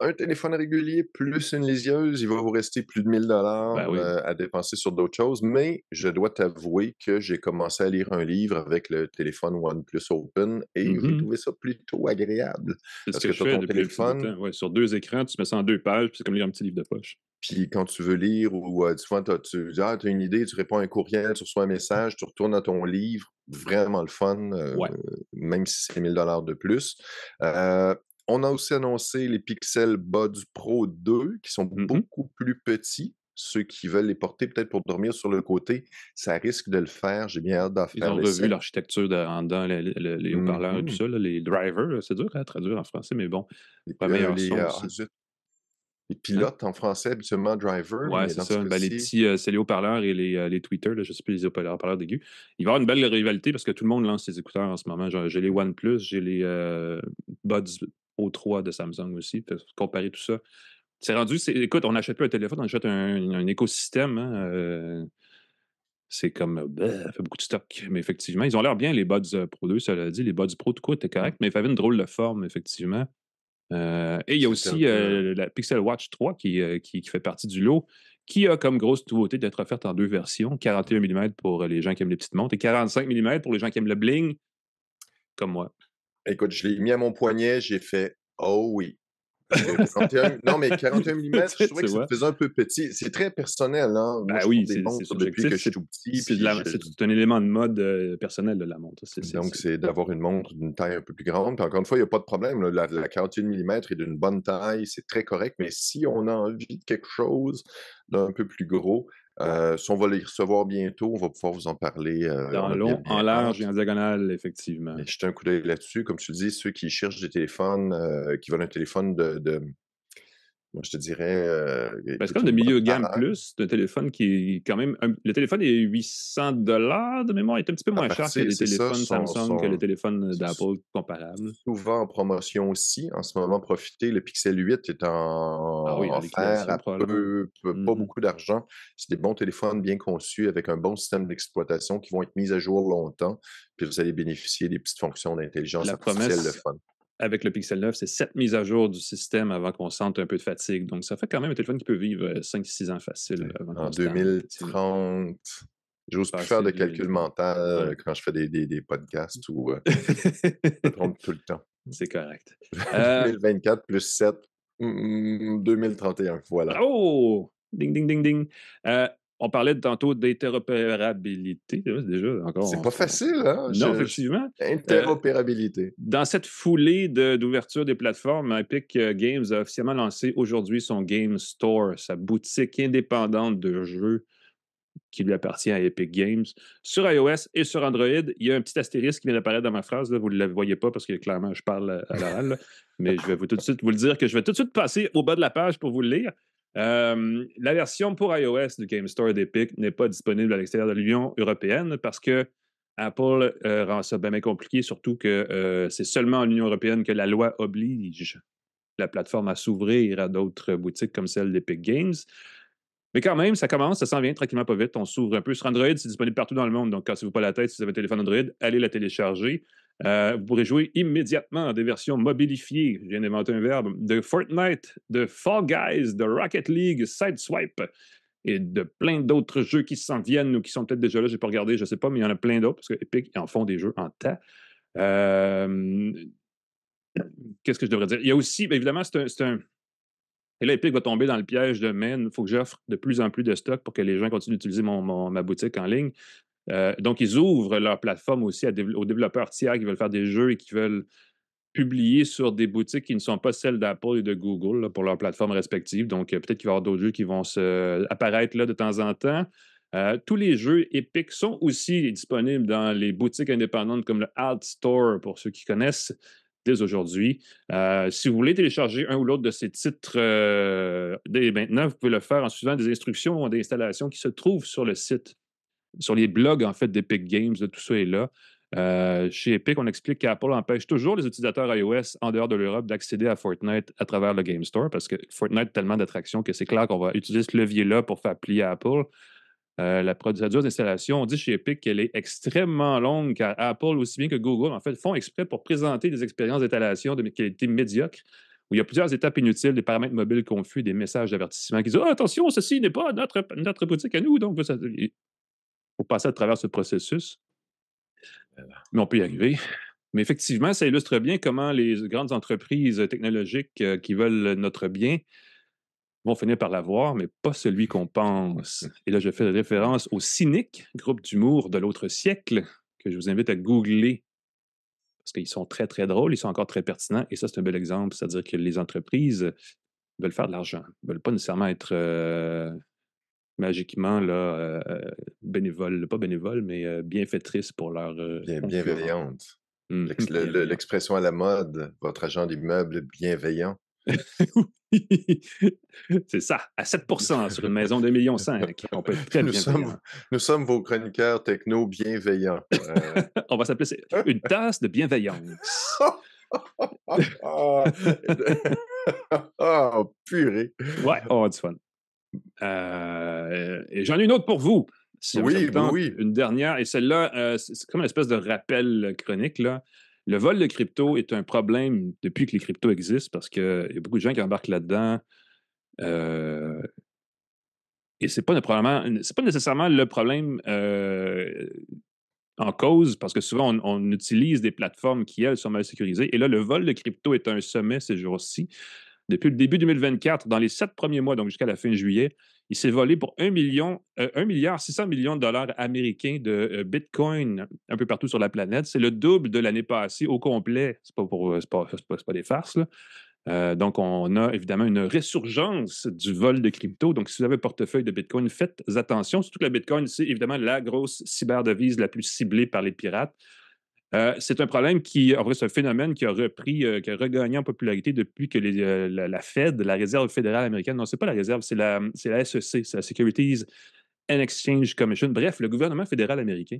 S2: un téléphone régulier plus une lisieuse, il va vous rester plus de 1000 dollars ben euh, à dépenser sur d'autres choses. Mais je dois t'avouer que j'ai commencé à lire un livre avec le téléphone OnePlus Open et mm j'ai hmm. trouvé ça plutôt agréable. C'est que, je ton téléphone. sur deux écrans, tu te mets ça en deux pages, c'est comme lire un petit livre de poche. Puis quand tu veux lire ou souvent euh, tu as, tu ah, as une idée, tu réponds à un courriel, tu reçois un message, tu retournes à ton livre, vraiment le fun, euh, même si c'est 1000 dollars de plus. On a aussi annoncé les Pixels Buds Pro 2 qui sont mmh beaucoup plus petits. Ceux qui veulent les porter peut-être pour dormir sur le côté, ça risque de le faire. J'ai bien hâte d'en faire. Ils ont revu
S1: l'architecture en dedans, les, mmh haut-parleurs et tout ça, les drivers. C'est dur à traduire en français, mais bon. Les, e, hein? pilotes en français, habituellement driver. Oui, c'est ça. Ben, les petits euh, haut-parleurs et les, euh, les tweeters, je ne sais plus, les haut-parleurs d'aigu. Il va y avoir une belle rivalité parce que tout le monde lance ses écouteurs en ce moment. J'ai les OnePlus, j'ai les euh, Buds 3 de Samsung aussi. Comparer tout ça. C'est rendu, écoute, on n'achète plus un téléphone, on achète un, écosystème. Hein, euh, c'est comme, euh, bah, ça fait beaucoup de stock. Mais effectivement, ils ont l'air bien, les Buds euh, Pro 2, ça l'a dit. Les Buds Pro, tout quoi, c'était correct, mmh. mais ils avaient une drôle de forme, effectivement. et il y a aussi la Pixel Watch 3 qui, qui, fait partie du lot, qui a comme grosse nouveauté d'être offerte en deux versions 41 mm pour les gens qui aiment les petites montres et 45 mm pour les gens qui aiment le bling, comme moi. Écoute, je l'ai mis à mon poignet, j'ai fait
S2: Oh oui. non, mais 41 mm, je trouvais que ça faisait un peu petit. C'est très personnel. Hein? Moi, ben oui, c'est depuis que je suis tout petit. C'est un élément de mode euh, personnel de la montre. Donc, c'est d'avoir une montre d'une taille un peu plus grande. encore une fois, il n'y a pas de problème. la 41 mm est d'une bonne taille, c'est très correct. Mais si on a envie de quelque chose d'un peu plus gros, euh, si on va les recevoir bientôt, on va pouvoir vous en parler. long, euh, en large et en diagonale, effectivement. Jetez un coup d'œil là-dessus. Comme tu dis, ceux qui cherchent des téléphones, euh,
S1: qui veulent un téléphone de moi, je te dirais. Euh, c'est comme de milieu gamme plus. C'est téléphone qui est quand même. le téléphone est 800 de mémoire. Il est un petit peu ah, moins ben, cher que les téléphones Samsung, que les téléphones d'Apple comparables.
S2: Souvent en promotion aussi. En ce moment, profitez, Le Pixel 8 est en, ah pas mm-hmm. beaucoup d'argent. C'est des bons téléphones bien conçus avec un bon système d'exploitation qui vont être mis à jour longtemps. Puis vous allez bénéficier des petites fonctions d'intelligence artificielle de
S1: avec le Pixel 9, c'est sept mises à jour du système avant qu'on sente un peu de fatigue. Donc, ça fait quand même un téléphone qui peut vivre 5-6 euh, ans facile. Avant en 2030. J'ose plus faire de
S2: calcul mental euh, quand je fais des, podcasts ou euh, je me trompe tout le temps. C'est correct. 2024
S1: plus 7, 2031, mm, mm, mm, voilà. Oh! Ding, ding, ding, ding. On parlait tantôt d'interopérabilité. Déjà, encore. C'est pas facile, hein? Non, effectivement.
S2: Interopérabilité. Euh,
S1: dans cette foulée d'ouverture des plateformes, Epic euh, Games a officiellement lancé aujourd'hui son Game Store, sa boutique indépendante de jeux qui lui appartient à Epic Games. Sur iOS et sur Android, il y a un petit astérisque qui vient d'apparaître dans ma phrase. Vous ne le voyez pas parce que clairement, je parle à l'oral, mais je vais vous tout de suite vous le dire que je vais tout de suite passer au bas de la page pour vous le lire. Euh, la version pour iOS du Game Store d'Epic n'est pas disponible à l'extérieur de l'Union européenne parce que Apple euh, rend ça bien compliqué, surtout que euh, c'est seulement en Union européenne que la loi oblige la plateforme à s'ouvrir à d'autres boutiques comme celle d'Epic Games. Mais quand même, ça commence, ça s'en vient tranquillement pas vite. On s'ouvre un peu sur Android, c'est disponible partout dans le monde. Donc, cassez-vous pas la tête si vous avez un téléphone Android, allez la télécharger. Euh, vous pourrez jouer immédiatement des versions mobilifiées, viens d'inventer un verbe, de Fortnite, de Fall Guys, de Rocket League, Sideswipe et de plein d'autres jeux qui s'en viennent ou qui sont peut-être déjà là, Je n'ai pas regardé, je ne sais pas, mais il y en a plein d'autres parce que Epic en font des jeux en tas. Euh, qu'est-ce que je devrais dire? Il y a aussi, évidemment, c'est un, Et là, Epic va tomber dans le piège de man, il faut que j'offre de plus en plus de stock pour que les gens continuent d'utiliser mon, ma boutique en ligne. Euh, donc, ils ouvrent leur plateforme aussi aux développeurs tiers qui veulent faire des jeux et qui veulent publier sur des boutiques qui ne sont pas celles d'Apple et de Google pour leurs plateformes respectives. Donc, euh, peut-être qu'il va y avoir d'autres jeux qui vont se euh, apparaître là de temps en temps. tous les jeux Epic sont aussi disponibles dans les boutiques indépendantes comme le Alt Store pour ceux qui connaissent dès aujourd'hui. si vous voulez télécharger un ou l'autre de ces titres dès maintenant, vous pouvez le faire en suivant des instructions d'installation qui se trouvent sur le site sur les blogs, en fait, d'Epic Games, tout ça est là. Euh, chez Epic, on explique qu'Apple empêche toujours les utilisateurs iOS en dehors de l'Europe d'accéder à Fortnite à travers le Game Store parce que Fortnite a tellement d'attractions que c'est clair qu'on va utiliser ce levier-là pour faire plier Apple. Euh, la procédure d'installation, on dit chez Epic qu'elle est extrêmement longue car Apple, aussi bien que Google, en fait, font exprès pour présenter des expériences d'installation de qualité médiocre où il y a plusieurs étapes inutiles, des paramètres mobiles confus, des messages d'avertissement qui disent «Ah, attention, ceci n'est pas notre, notre boutique à nous. Donc, pour passer à travers ce processus. Mais on peut y arriver. Mais effectivement, ça illustre bien comment les grandes entreprises technologiques euh, qui veulent notre bien vont finir par l'avoir, mais pas celui qu'on pense. Et là, je fais référence au Cynique, groupe d'humour de l'autre siècle, que je vous invite à googler, parce qu'ils sont très, très drôles, ils sont encore très pertinents, et ça, c'est un bel exemple, c'est-à-dire que les entreprises veulent faire de l'argent, ne veulent pas nécessairement être euh, magiquement là, euh, pas bénévole, mais euh, bienfaitrice pour leur. Euh,
S2: mmh. bienveillante. L'expression à la mode, votre agent d'immeuble bienveillant. c'est ça, à 7 sur une maison de 1,5 million. On peut être très nous, sommes, nous sommes vos chroniqueurs techno bienveillants.
S1: On va s'appeler une tasse de bienveillance. oh, purée. Ouais, on oh, a du fun. Euh, et j'en ai une autre pour vous. oui, oui. Une dernière, et celle-là, euh, c'est comme une espèce de rappel euh, chronique. Là. Le vol de crypto est un problème depuis que les cryptos existent parce qu'il y a beaucoup de gens qui embarquent là-dedans. et ce n'est pas, nécessairement le problème en cause parce que souvent on, utilise des plateformes qui, elles, sont mal sécurisées. Et là, le vol de crypto est un sommet ces jours-ci. Depuis le début 2024, dans les sept premiers mois, donc jusqu'à la fin juillet, il s'est volé pour 1 euh, milliard 600 millions de dollars américains de euh, Bitcoin un peu partout sur la planète. C'est le double de l'année passée au complet. C'est pas pas, des farces. Euh, donc, on a évidemment une résurgence du vol de crypto. Donc, si vous avez un portefeuille de Bitcoin, faites attention. Surtout que le Bitcoin, c'est évidemment la grosse cyberdevise la plus ciblée par les pirates. Euh, c'est un problème qui, en vrai, c'est un phénomène qui a repris, euh, qui a regagné en popularité depuis que euh, la, Fed, la Réserve fédérale américaine, non, c'est pas la Réserve, c'est la, c'est la SEC, c'est la Securities and Exchange Commission. Bref, le gouvernement fédéral américain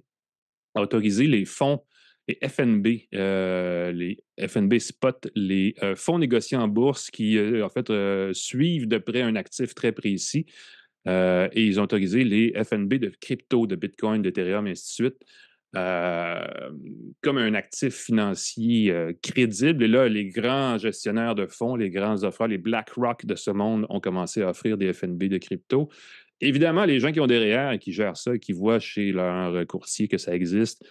S1: a autorisé les fonds, les FNB, les FNB spot, les fonds négociés en bourse qui, en fait, suivent de près un actif très précis. et ils ont autorisé les FNB de crypto, de Bitcoin, d'Ethereum, et ainsi de suite, euh, comme un actif financier euh, crédible. Et là, les grands gestionnaires de fonds, les grands offreurs, les BlackRock de ce monde ont commencé à offrir des FNB de crypto. Évidemment, les gens qui ont derrière et qui gèrent ça, qui voient chez leur courtier que ça existe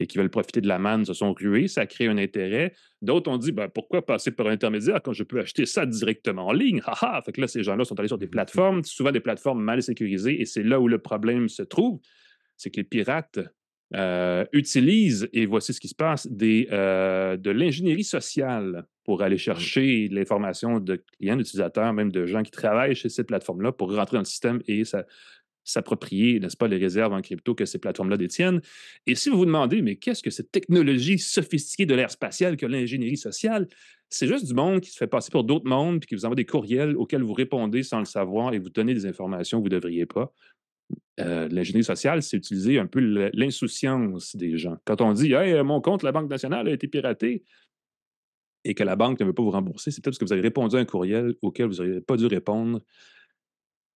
S1: et qui veulent profiter de la manne se sont rués, ça crée un intérêt. D'autres ont dit ben, pourquoi passer par un intermédiaire quand je peux acheter ça directement en ligne Haha Fait que là, ces gens-là sont allés sur des plateformes, souvent des plateformes mal sécurisées, et c'est là où le problème se trouve c'est que les pirates utilise euh, utilisent, et voici ce qui se passe, des, euh, de l'ingénierie sociale pour aller chercher l'information de clients, d'utilisateurs, même de gens qui travaillent chez ces plateformes-là pour rentrer dans le système et s'approprier, n'est-ce pas, les réserves en crypto que ces plateformes-là détiennent. Et si vous vous demandez, mais qu'est-ce que cette technologie sophistiquée de l'ère spatiale que l'ingénierie sociale, c'est juste du monde qui se fait passer pour d'autres mondes puis qui vous envoie des courriels auxquels vous répondez sans le savoir et vous donnez des informations que vous ne devriez pas. Euh, l'ingénierie sociale, c'est utiliser un peu l'insouciance des gens. Quand on dit Hey, mon compte, la Banque nationale a été piraté et que la banque ne veut pas vous rembourser, c'est peut-être parce que vous avez répondu à un courriel auquel vous n'auriez pas dû répondre.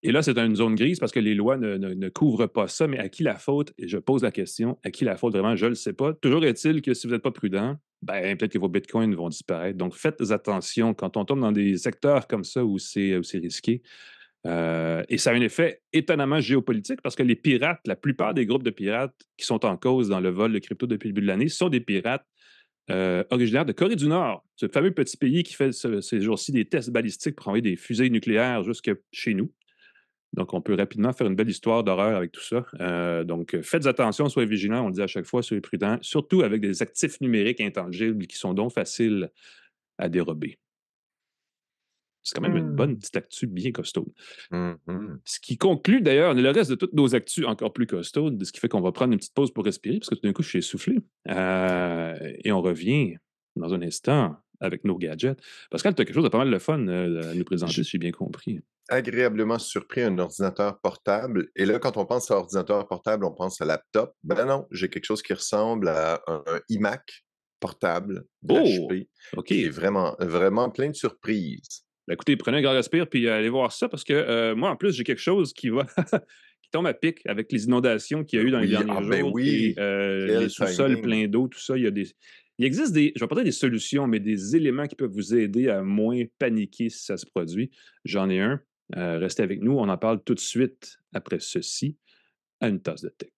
S1: Et là, c'est une zone grise parce que les lois ne, couvrent pas ça, mais à qui la faute? Et je pose la question, à qui la faute vraiment? Je ne le sais pas. Toujours est-il que si vous n'êtes pas prudent, ben, peut-être que vos bitcoins vont disparaître. Donc, faites attention quand on tombe dans des secteurs comme ça où c'est risqué. Euh, et ça a un effet étonnamment géopolitique parce que les pirates, la plupart des groupes de pirates qui sont en cause dans le vol de crypto depuis le début de l'année, sont des pirates euh, originaires de Corée du Nord, ce fameux petit pays qui fait ces jours-ci des tests balistiques pour envoyer des fusées nucléaires jusque chez nous. Donc, on peut rapidement faire une belle histoire d'horreur avec tout ça. Euh, donc, faites attention, soyez vigilants, on le dit à chaque fois, soyez prudents, surtout avec des actifs numériques intangibles qui sont donc faciles à dérober. C'est quand même une mmh. bonne petite actu bien costaud. Mmh ce qui conclut d'ailleurs le reste de toutes nos actus encore plus costaudes, ce qui fait qu'on va prendre une petite pause pour respirer, parce que tout d'un coup, je suis essoufflé. Euh, et on revient dans un instant avec nos gadgets. Pascal, tu as quelque chose de pas mal euh, de fun à nous présenter, je... si bien compris. Agréablement
S2: surpris un ordinateur
S1: portable.
S2: Et là, quand on pense à ordinateur portable, on pense à laptop. Ben non, j'ai quelque chose qui ressemble à un, iMac portable HP, oh! qui est vraiment, vraiment plein de
S1: surprises. Ben, écoutez, prenez un grand respire puis euh, allez voir ça parce que euh, moi, en plus, j'ai quelque chose qui va. qui tombe à pic avec les inondations qu'il y a eu dans les derniers ah, ben jours. Euh, les sous-sols pleins d'eau, tout ça. Il, y a des... il existe des, je vais pas dire des solutions, mais des éléments qui peuvent vous aider à moins paniquer si ça se produit. J'en ai un. restez avec nous. On en parle tout de suite après ceci à une tasse de tech.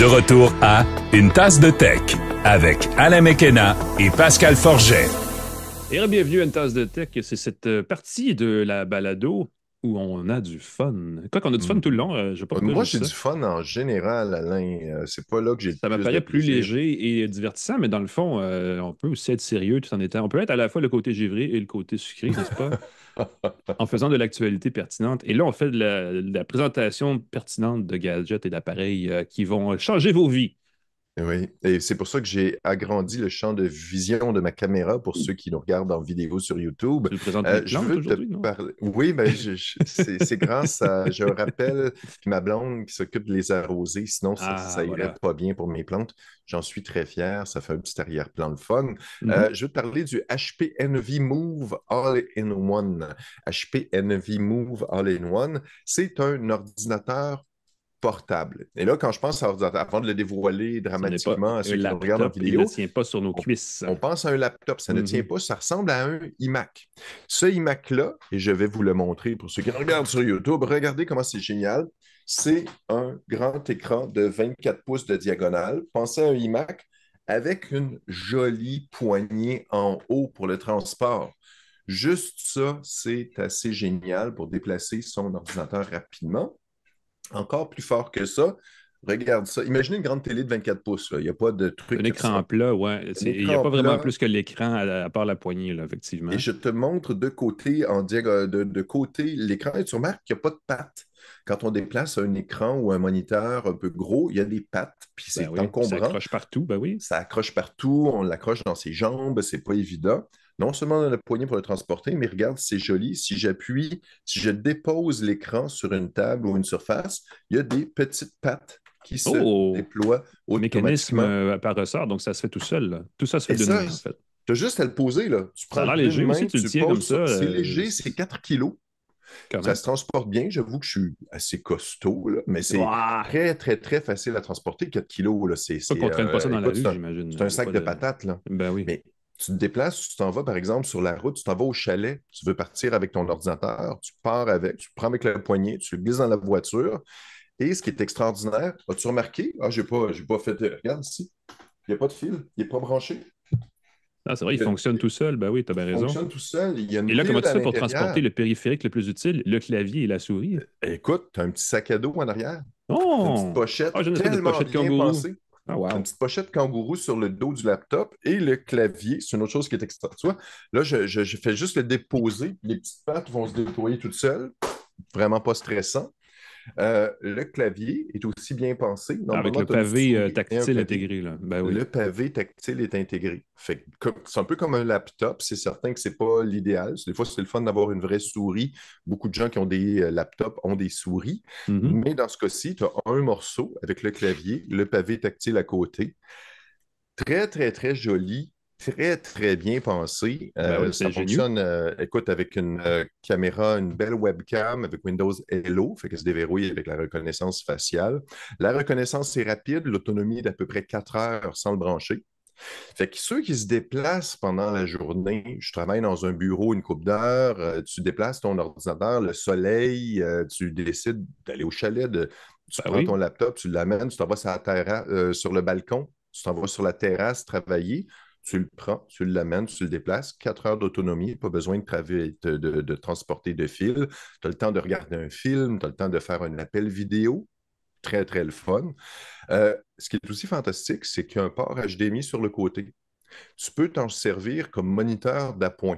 S1: De retour à une tasse de tech avec Alain Mekena et Pascal Forget. Et bienvenue à une tasse de tech. C'est cette euh, partie de la balado où on a du fun. Quoi qu'on a du fun hmm. tout le long, euh, je pas Moi, j'ai du
S2: fun en général, Alain. Euh, c'est pas là que j'ai. Ça m'apparaît plus léger
S1: et divertissant, mais dans le fond, on peut aussi être sérieux tout en étant. On peut être à la fois le côté givré et le côté sucré, n'est-ce pas? en faisant de l'actualité pertinente. Et là, on fait de la présentation pertinente de gadgets et d'appareils qui vont changer vos vies. Oui, et c'est
S2: pour ça que j'ai agrandi le champ de vision de ma caméra pour ceux qui nous regardent en vidéo sur YouTube. Tu présentes euh, je veux te Oui, mais ben, c'est grâce à, je rappelle, ma blonde qui s'occupe de les arroser, sinon ça, ah, irait pas bien pour mes plantes. J'en suis très fier, ça fait un petit arrière-plan de fun. Euh, mm-hmm. je veux te parler du HP Envy Move All-in-One. HP Envy Move All-in-One, c'est un ordinateur portable. Et là, quand je pense à ordinateur, avant de le dévoiler dramatiquement à ceux qui regardent en vidéo, ne tient pas sur nos cuisses. On, pense à un laptop, ça ne mhm. tient pas, ça ressemble à un iMac. Ce iMac-là, et je vais vous le montrer pour ceux qui regardent sur YouTube, regardez comment c'est génial. C'est un grand écran de 24 pouces de diagonale. Pensez à un iMac avec une jolie poignée en haut pour le transport. Juste ça, c'est assez génial pour déplacer son ordinateur rapidement. Encore plus fort que ça, Regarde ça. Imaginez une grande télé de 24 pouces. Il n'y a pas de truc. Un écran plat, ouais. Il n'y a pas vraiment plus
S1: que l'écran à, part la poignée, effectivement. Et je te montre
S2: de côté, en de, de côté l'écran, et tu remarques qu'il n'y a pas de pattes. Quand on déplace un écran ou un moniteur un peu gros, il y a des pattes, puis ben c'est encombrant. Ça accroche partout, ben oui. Ça accroche partout, on l'accroche dans ses jambes, c'est pas évident non seulement dans le poignet pour le transporter, mais regarde, c'est joli. Si j'appuie, si je dépose l'écran sur une table ou une surface,
S1: il y a des petites pattes qui se oh, déploient au mécanisme euh, par ressort. Donc, ça se fait tout seul. Tout ça se fait de en fait. Tu as juste à le poser. Là. Tu prends ça main, tu, le tiens comme ça. C'est euh, léger,
S2: c'est 4 kilos. Ça se transporte bien. J'avoue que je suis assez costaud, mais c'est très, très, très facile à transporter. 4 kilos, là, c'est. C'est pas qu'on traîne pas ça euh, dans la rue, j'imagine. C'est un sac de, patates, là. Ben oui tu te déplaces, tu t'en vas, par exemple, sur la route, tu t'en vas au chalet, tu veux partir avec ton ordinateur, tu pars avec, tu prends avec le poignet, tu le glisses dans la voiture. Et ce qui est extraordinaire, as-tu remarqué? Ah, j'ai pas, pas fait. De... Regarde ici, il n'y a pas de fil, il n'est pas
S1: branché. Ah, c'est vrai, il fonctionne tout seul. Ben oui, tu as bien raison. Il fonctionne tout
S2: seul. Il y a et là, comment tu fais pour transporter le
S1: périphérique le plus utile, le clavier et la souris? Euh, écoute, tu as un petit sac à
S2: dos en arrière. Oh! Une petite pochette. Ah, tellement pochette bien ah, une petite pochette kangourou sur le dos du laptop et le clavier, c'est une autre chose qui est extra. là, je, je, fais juste le déposer, les petites pattes vont se déployer toutes seules, vraiment pas stressant. Euh, le clavier est aussi bien pensé. Ah, avec le pavé euh, tactile intégré. Ben le pavé tactile est intégré. c'est un peu comme un laptop. C'est certain que ce n'est pas l'idéal. Des fois, c'est le fun d'avoir une vraie souris. Beaucoup de gens qui ont des euh, laptops ont des souris. Mm-hmm. Mais dans ce cas-ci, tu as un morceau avec le clavier, le pavé tactile à côté. Très, très, très joli très, très bien pensé. Ben euh, ça fonctionne, euh, écoute, avec une euh, caméra, une belle webcam, avec Windows Hello, fait que se déverrouille avec la reconnaissance faciale. La reconnaissance est rapide, l'autonomie est d'à peu près 4 heures sans le brancher. Fait que ceux qui se déplacent pendant la journée, je travaille dans un bureau une coupe d'heures, tu déplaces ton ordinateur, le soleil, tu décides d'aller au chalet, de, tu ben prends ton laptop, tu l'amènes, tu t'en sur, sur le balcon, tu t'en sur la terrasse travailler. Tu le prends, tu l'amènes, tu le déplaces. Quatre heures d'autonomie, pas besoin de, de, de, transporter de fil. Tu as le temps de regarder un film, tu as le temps de faire un appel vidéo. Très, très le fun. Euh, ce qui est aussi fantastique, c'est qu'il y a un port HDMI sur le côté. Tu peux t'en servir comme moniteur d'appoint.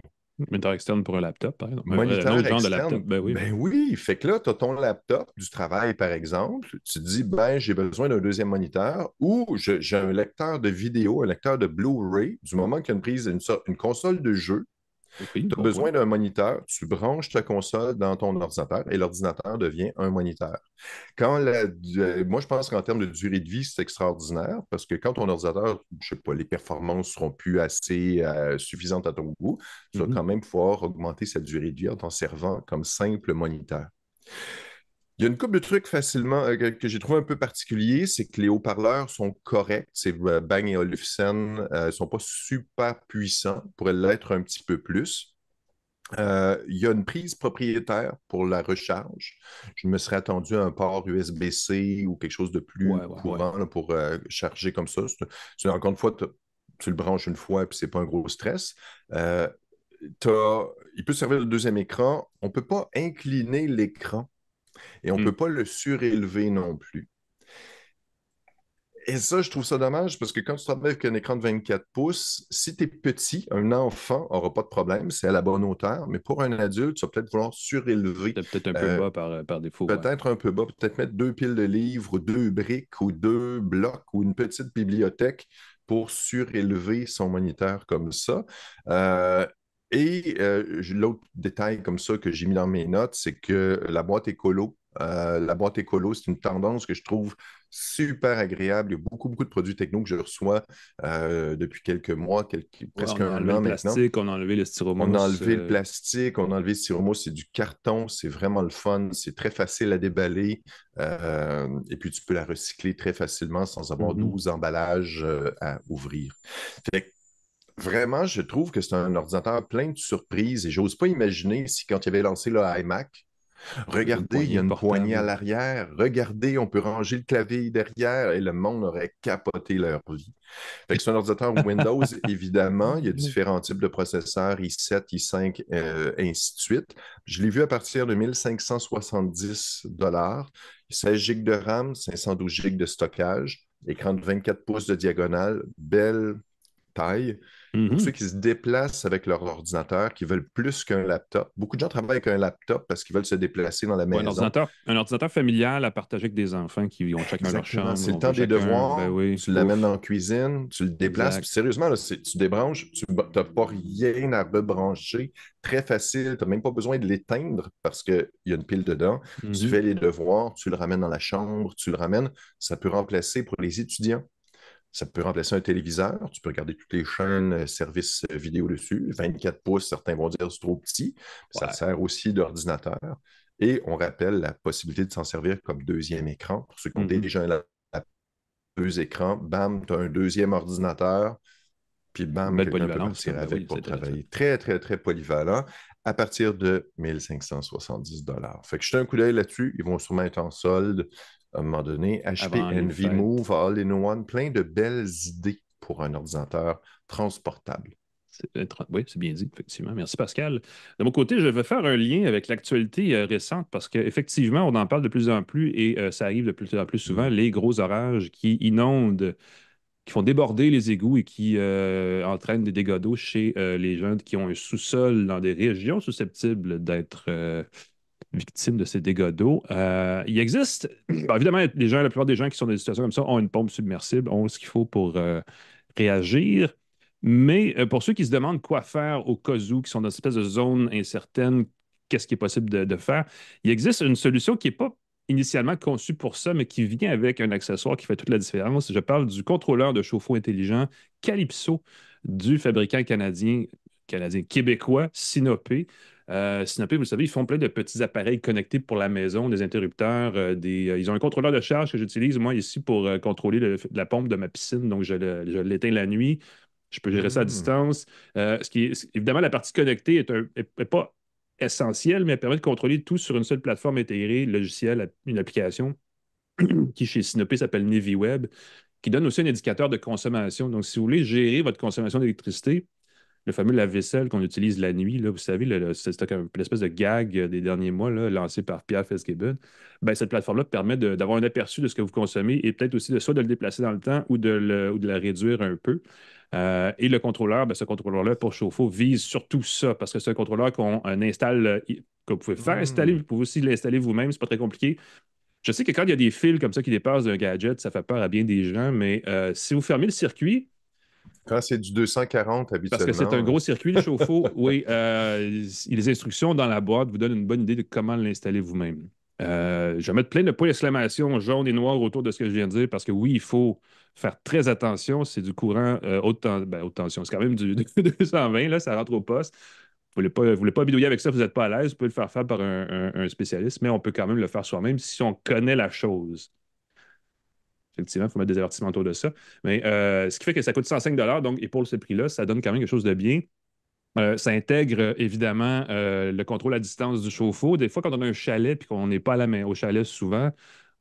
S1: Moniteur externe pour un laptop, par
S2: exemple. Moniteur un de Ben oui. ben Fait que là, tu as ton laptop du travail, par exemple. Tu te dis, ben, j'ai besoin d'un deuxième moniteur ou j'ai un lecteur de vidéo, un lecteur de Blu-ray. Du moment qu'il y a une prise, une console de jeu, tu as besoin d'un moniteur, tu branches ta console dans ton ordinateur et l'ordinateur devient un moniteur. Quand euh, moi, je pense qu'en termes de durée de vie, c'est extraordinaire parce que quand ton ordinateur, je ne sais pas, les performances ne seront plus assez euh, suffisantes à ton goût, tu vas mm-hmm. quand même pouvoir augmenter sa durée de vie en t'en servant comme simple moniteur. Il y a une couple de trucs facilement euh, que, j'ai trouvé un peu particulier, c'est que les haut-parleurs sont corrects. C'est euh, Bang et Olufsen ne euh, sont pas super puissants, pourraient l'être un petit peu plus. il y a une prise propriétaire pour la recharge. Je me serais attendu à un port USB-C ou quelque chose de plus courant pour charger comme ça. encore une fois, tu le branches une fois et puis c'est pas un gros stress. il peut servir de deuxième écran. On ne peut pas incliner l'écran et on ne mm. peut pas le surélever non plus. Et ça, je trouve ça dommage parce que quand tu travailles avec un écran de 24 pouces, si tu es petit, un enfant n'aura pas de problème, c'est à la bonne hauteur, mais pour un adulte, tu vas peut-être vouloir surélever. Peut-être un peu euh, bas par, défaut. Peut-être un peu bas, peut-être mettre deux piles de livres, deux briques ou deux blocs ou une petite bibliothèque pour surélever son moniteur comme ça. Euh, et euh, l'autre détail comme ça que j'ai mis dans mes notes, c'est que la boîte écolo, euh, la boîte écolo, c'est une tendance que je trouve super agréable. Il y a beaucoup, beaucoup de produits techno que je reçois euh, depuis quelques mois, presque un an maintenant.
S1: On a enlevé le plastique, on a enlevé le styromousse. On a enlevé le
S2: plastique, on a enlevé le styromousse, c'est du carton, c'est vraiment le fun, c'est très facile à déballer et puis tu peux la recycler très facilement sans avoir mm emballages à ouvrir. Fait vraiment, je trouve que c'est un ordinateur plein de surprises et j'ose pas imaginer si quand il avait lancé le iMac, regardez, il y a une poignée à l'arrière, regardez, on peut ranger le clavier derrière et le monde aurait capoté leur vie. c'est un ordinateur Windows, évidemment, il y a différents types de processeurs, i7, i5, et ainsi de suite. Je l'ai vu à partir de 1570 16 GB de RAM, 512 GB de stockage, écran de 24 pouces de diagonale, belle taille. Pour mhm. ceux qui se déplacent avec leur ordinateur, qui veulent plus qu'un laptop. Beaucoup de gens travaillent avec un laptop parce qu'ils veulent se déplacer dans la maison. un,
S1: ordinateur, familial à partager avec des enfants qui ont chacun leur chambre. C'est le temps des devoirs. Ben tu l'amènes
S2: en cuisine, tu le déplaces. sérieusement, là, tu débranches, tu n'as pas rien à rebrancher. Très facile. Tu n'as même pas besoin de l'éteindre parce qu'il y a une pile dedans. Tu mhm. fais les devoirs, tu le ramènes dans la chambre, tu le ramènes. Ça peut remplacer pour les étudiants ça peut remplacer un téléviseur. Tu peux regarder toutes les chaînes, euh, services euh, vidéo dessus. 24 pouces, certains vont dire c'est trop petit. Ça sert aussi d'ordinateur. Et on rappelle la possibilité de s'en servir comme deuxième écran. Pour ceux qui ont mm-hmm. déjà deux écrans, bam, tu as un deuxième ordinateur, puis bam, tu peux partir avec pour travailler. Très, très, très polyvalent à partir de 1570 Fait que jetez un coup d'œil là-dessus. Ils vont sûrement être en solde à un moment donné, HP Envy Move All in One, plein de belles idées pour
S1: un ordinateur transportable. Euh, oui, c'est bien dit, effectivement. Merci, Pascal. De mon côté, je veux faire un lien avec l'actualité euh, récente parce qu'effectivement, on en parle de plus en plus et euh, ça arrive de plus en plus souvent, les gros orages qui inondent, qui font déborder les égouts et qui entraînent des dégâts d'eau chez les gens qui ont un sous-sol dans des régions susceptibles d'être Victime de ces dégâts d'eau. Euh, il existe, ben, évidemment, les gens, la plupart des gens qui sont dans des situations comme ça ont une pompe submersible, ont ce qu'il faut pour euh, réagir. Mais euh, pour ceux qui se demandent quoi faire au cas où, qui sont dans une espèce de zone incertaine, qu'est-ce qui est possible de, de, faire, il existe une solution qui n'est pas initialement conçue pour ça, mais qui vient avec un accessoire qui fait toute la différence. Je parle du contrôleur de chauffe-eau intelligent Calypso du fabricant canadien, canadien québécois, Sinopé. Euh, vous le savez, ils font plein de petits appareils connectés pour la maison, des interrupteurs, euh, des, euh, ils ont un contrôleur de charge que j'utilise moi ici pour euh, contrôler la pompe de ma piscine. Donc, je, l'éteins la nuit. Je peux gérer ça à hmm. distance. ce qui est, évidemment, la partie connectée n'est pas essentielle, mais elle permet de contrôler tout sur une seule plateforme intégrée, logiciel, une application qui chez Synopé s'appelle Web, qui donne aussi un indicateur de consommation. Donc, si vous voulez gérer votre consommation d'électricité, le fameux la vaisselle qu'on utilise la nuit, là, vous savez, c'était l'espèce de gag euh, des derniers mois lancé par Pierre Feskeben. cette plateforme-là permet d'avoir un aperçu de ce que vous consommez et peut-être aussi de soit de le déplacer dans le temps ou de, le, ou de la réduire un peu. Euh, et le contrôleur, ben, ce contrôleur-là pour chauffe-eau vise surtout ça parce que c'est un contrôleur qu'on euh, installe, que vous pouvez faire installer, hmm. vous pouvez aussi l'installer vous-même, c'est pas très compliqué. Je sais que quand il y a des fils comme ça qui dépassent d'un gadget, ça fait peur à bien des gens, mais si vous fermez le circuit, quand c'est du 240 habituellement. Parce que c'est un gros euh, circuit, le chauffe-eau. oui, euh, les instructions dans la boîte vous donnent une bonne idée de comment l'installer vous-même. Euh, je vais mettre plein de points d'exclamation jaune et noir autour de ce que je viens de dire parce que oui, il faut faire très attention. C'est du courant ben, haute, tension. C'est quand même du 220, là, ça rentre au poste. Vous ne voulez, pas bidouiller avec ça, vous n'êtes pas à l'aise. Vous pouvez le faire faire par un, spécialiste, mais on peut quand même le faire soi-même si on connaît la chose. Effectivement, il faut mettre des avertissements autour de ça. Mais euh, ce qui fait que ça coûte 105 donc, et pour ce prix-là, ça donne quand même quelque chose de bien. Euh, ça intègre évidemment euh, le contrôle à distance du chauffe-eau. Des fois, quand on a un chalet et qu'on n'est pas à la main au chalet souvent,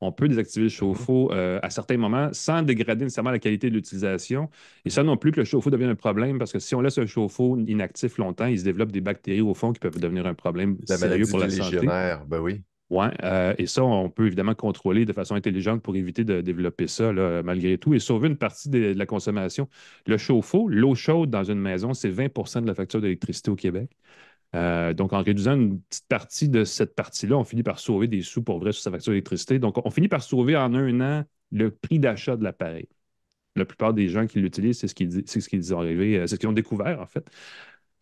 S1: on peut désactiver le mm-hmm. chauffe-eau à certains moments sans dégrader nécessairement la qualité de l'utilisation. Et ça non plus que le chauffe-eau devienne un problème parce que si on laisse un chauffe-eau inactif longtemps, il se développe des bactéries au fond qui peuvent devenir un problème la sérieux pour la santé. Ben oui. Oui, euh, et ça, on peut évidemment contrôler de façon intelligente pour éviter de développer ça malgré tout et sauver une partie de, la consommation. Le chauffe-eau, l'eau chaude dans une maison, c'est 20 de la facture d'électricité au Québec. Euh, donc, en réduisant une petite partie de cette partie-là, on finit par sauver des sous pour vrai sur sa facture d'électricité. Donc, on finit par sauver en un an le prix d'achat de l'appareil. La plupart des gens qui l'utilisent, c'est ce qu'ils ce arrivé, euh, c'est ce qu'ils ont découvert, en fait.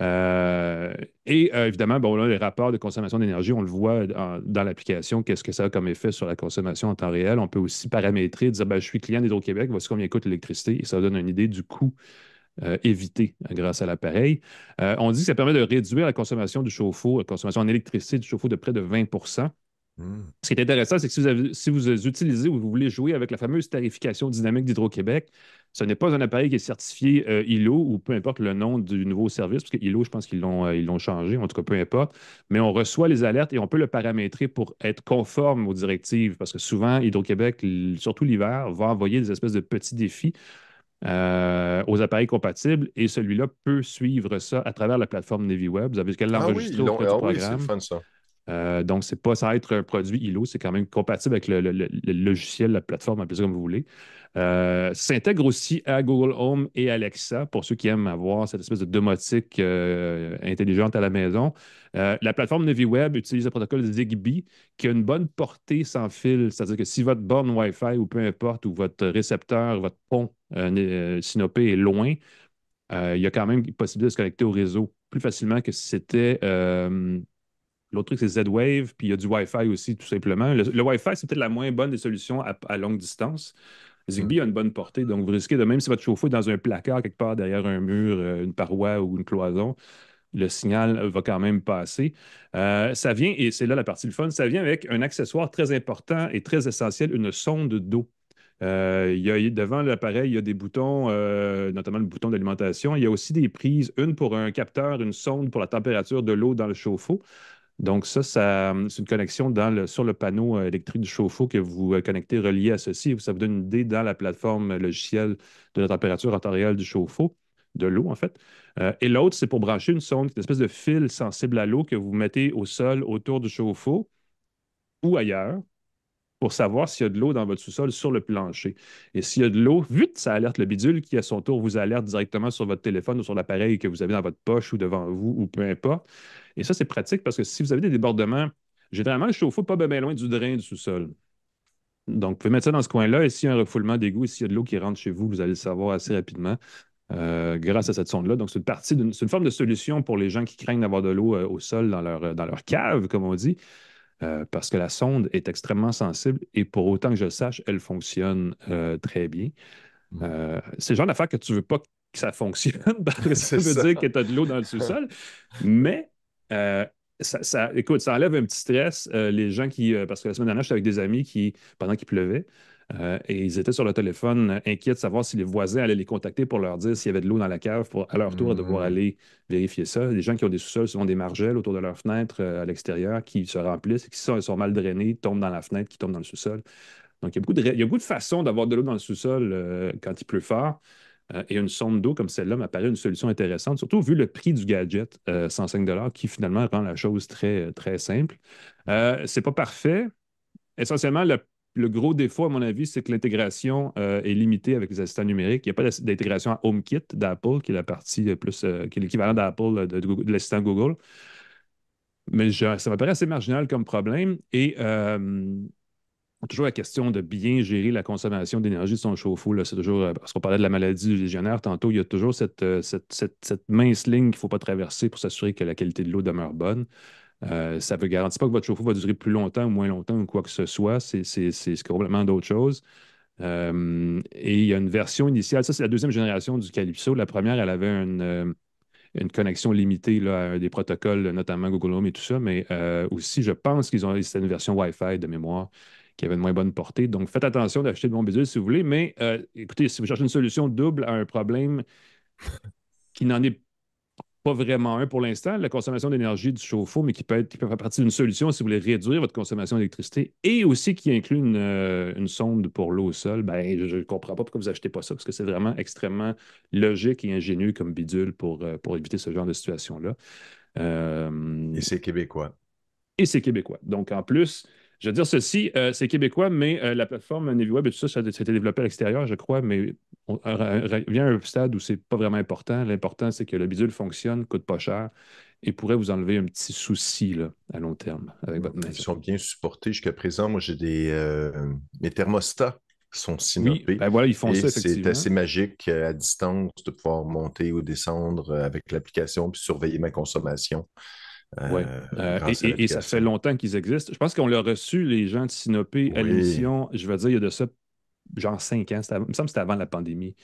S1: Euh, et euh, évidemment, bon, là, les rapports de consommation d'énergie, on le voit euh, dans l'application, qu'est-ce que ça a comme effet sur la consommation en temps réel. On peut aussi paramétrer, dire ben, je suis client d'Hydro-Québec, voici combien coûte l'électricité, et ça donne une idée du coût évité grâce à l'appareil. on dit que ça permet de réduire la consommation du chauffe-eau, la consommation en électricité du chauffe-eau de près de 20 Hmm. Ce qui est intéressant, c'est que si vous, utilisez ou vous voulez jouer avec la fameuse tarification dynamique d'Hydro-Québec, ce n'est pas un appareil qui est certifié euh, ILO ou peu importe le nom du nouveau service, parce que ILO, je pense qu'ils euh, l'ont, changé, en tout cas peu importe, mais on reçoit les alertes et on peut le paramétrer pour être conforme aux directives, parce que souvent, Hydro-Québec, surtout l'hiver, va envoyer des espèces de petits défis euh, aux appareils compatibles et celui-là peut suivre ça à travers la plateforme NaviWeb. Vous avez qu'à qu'elle ah l'enregistre. du ah programme. Donc, euh, donc, c'est pas ça être un produit ILO, c'est quand même compatible avec le, logiciel, la plateforme, en ça comme vous voulez. Euh, s'intègre aussi à Google Home et Alexa pour ceux qui aiment avoir cette espèce de domotique euh, intelligente à la maison. la plateforme Web utilise le protocole Zigbee qui a une bonne portée sans fil, c'est-à-dire que si votre borne Wi-Fi ou peu importe, ou votre récepteur, votre pont synopé est loin, il y a quand même possibilité de se connecter au réseau plus facilement que si c'était L'autre truc, c'est Z-Wave, puis il y a du Wi-Fi aussi, tout simplement. Le, Wi-Fi, c'est peut-être la moins bonne des solutions à, longue distance. Zigbee mm. a une bonne portée, donc vous risquez de même si votre chauffe-eau est dans un placard quelque part derrière un mur, euh, une paroi ou une cloison, le signal va quand même passer. Euh, ça vient, et c'est là la partie du fun, ça vient avec un accessoire très important et très essentiel, une sonde d'eau. Euh, il y a, devant l'appareil, il y a des boutons, notamment le bouton d'alimentation. Il y a aussi des prises, une pour un capteur, une sonde pour la température de l'eau dans le chauffe-eau. Donc, ça, c'est une connexion dans sur le panneau euh, électrique du chauffe-eau que vous euh, connectez relié à ceci. Ça vous donne une idée dans la plateforme logicielle de la température artérielle du chauffe-eau, de l'eau, en fait. Euh, et l'autre, c'est pour brancher une sonde, une espèce de fil sensible à l'eau que vous mettez au sol autour du chauffe-eau ou ailleurs pour savoir s'il y a de l'eau dans votre sous-sol sur le plancher. Et s'il y a de l'eau, vite, ça alerte le bidule qui, à son tour, vous alerte directement sur votre téléphone ou sur l'appareil que vous avez dans votre poche ou devant vous ou peu importe. Et ça, c'est pratique parce que si vous avez des débordements, généralement, le chauffe-eau pas bien loin du drain du sous-sol. Donc, vous pouvez mettre ça dans ce coin-là. Et s'il y a un refoulement d'égout, s'il y a de l'eau qui rentre chez vous, vous allez le savoir assez rapidement. Euh, grâce à cette sonde-là. Donc, c'est une, forme de solution pour les gens qui craignent d'avoir de l'eau euh, au sol dans leur, dans leur cave, comme on dit. Euh, parce que la sonde est extrêmement sensible et pour autant que je le sache, elle fonctionne euh, très bien. Mm. Euh, c'est le genre d'affaire que tu ne veux pas que ça fonctionne parce que ça veut dire que tu as de l'eau dans le sous-sol. Mais ça, écoute, ça enlève un petit stress. les gens qui, parce que la semaine dernière, j'étais avec des amis qui, pendant qu'il pleuvait, euh, et ils étaient sur le téléphone, euh, inquiets de savoir si les voisins allaient les contacter pour leur dire s'il y avait de l'eau dans la cave pour, à leur tour, devoir hmm. aller vérifier ça. Les gens qui ont des sous-sols, souvent des margelles autour de leurs fenêtres euh, à l'extérieur qui se remplissent, qui sont, mal drainés, tombent dans la fenêtre, qui tombent dans le sous-sol. Donc, il y a beaucoup de, façons d'avoir de l'eau dans le sous-sol quand il pleut fort. et une sonde d'eau comme celle-là m'apparaît une solution intéressante, surtout vu le prix du gadget, 105 qui finalement rend la chose très, très simple. C'est pas parfait, essentiellement, le le gros défaut, à mon avis, c'est que l'intégration euh, est limitée avec les assistants numériques. Il n'y a pas d'intégration à HomeKit d'Apple, qui est la partie euh, plus, euh, qui l'équivalent d'Apple de, l'assistant Google. Mais ça ça m'apparaît assez marginal comme problème. Et toujours la question de bien gérer la consommation d'énergie de son chauffe-eau. C'est toujours, parce qu'on parlait de la maladie du légionnaire tantôt, il y a toujours cette, cette mince ligne qu'il ne faut pas traverser pour s'assurer que la qualité de l'eau demeure bonne. Euh, ça ne garantit pas que votre chauffe-eau va durer plus longtemps ou moins longtemps ou quoi que ce soit. C'est complètement d'autres choses. Euh, et il y a une version initiale. Ça, c'est la deuxième génération du Calypso. La première, elle avait une, euh, connexion limitée à des protocoles, notamment Google Home et tout ça. Mais aussi, je pense qu'ils ont une version Wi-Fi de mémoire qui avait une moins bonne portée. Donc, faites attention d'acheter de bons bidules si vous voulez. Mais écoutez, si vous cherchez une solution double à un problème qui n'en est pas pas vraiment un pour l'instant, la consommation d'énergie du chauffe-eau, mais qui peut, être, qui peut faire partie d'une solution si vous voulez réduire votre consommation d'électricité et aussi qui inclut une, euh, sonde pour l'eau au sol, ben, je ne comprends pas pourquoi vous n'achetez pas ça, parce que c'est vraiment extrêmement logique et ingénieux comme bidule pour, euh, pour éviter ce genre de situation-là. Euh, et c'est québécois. Et c'est québécois. Donc, en plus, je veux dire ceci, euh, c'est québécois, mais euh, la plateforme NaviWeb et tout ça, ça a été développé à l'extérieur, je crois, mais on vient à un stade où c'est pas vraiment important. L'important, c'est que le bidule fonctionne, coûte pas cher et pourrait vous enlever un petit souci à long terme avec votre maison. Ils sont bien supportés jusqu'à présent. Moi, j'ai des euh,
S2: mes thermostats sont synopés. Oui, ben voilà, ils font ça, C'est assez magique à distance de pouvoir monter ou descendre avec l'application puis surveiller ma consommation. Ouais. Euh, euh, et, ça fait
S1: longtemps qu'ils existent. Je pense qu'on l'a reçu, les gens de Sinopé, à l'émission, je veux dire, il y a de ça genre cinq ans. il me semble que c'était avant la pandémie.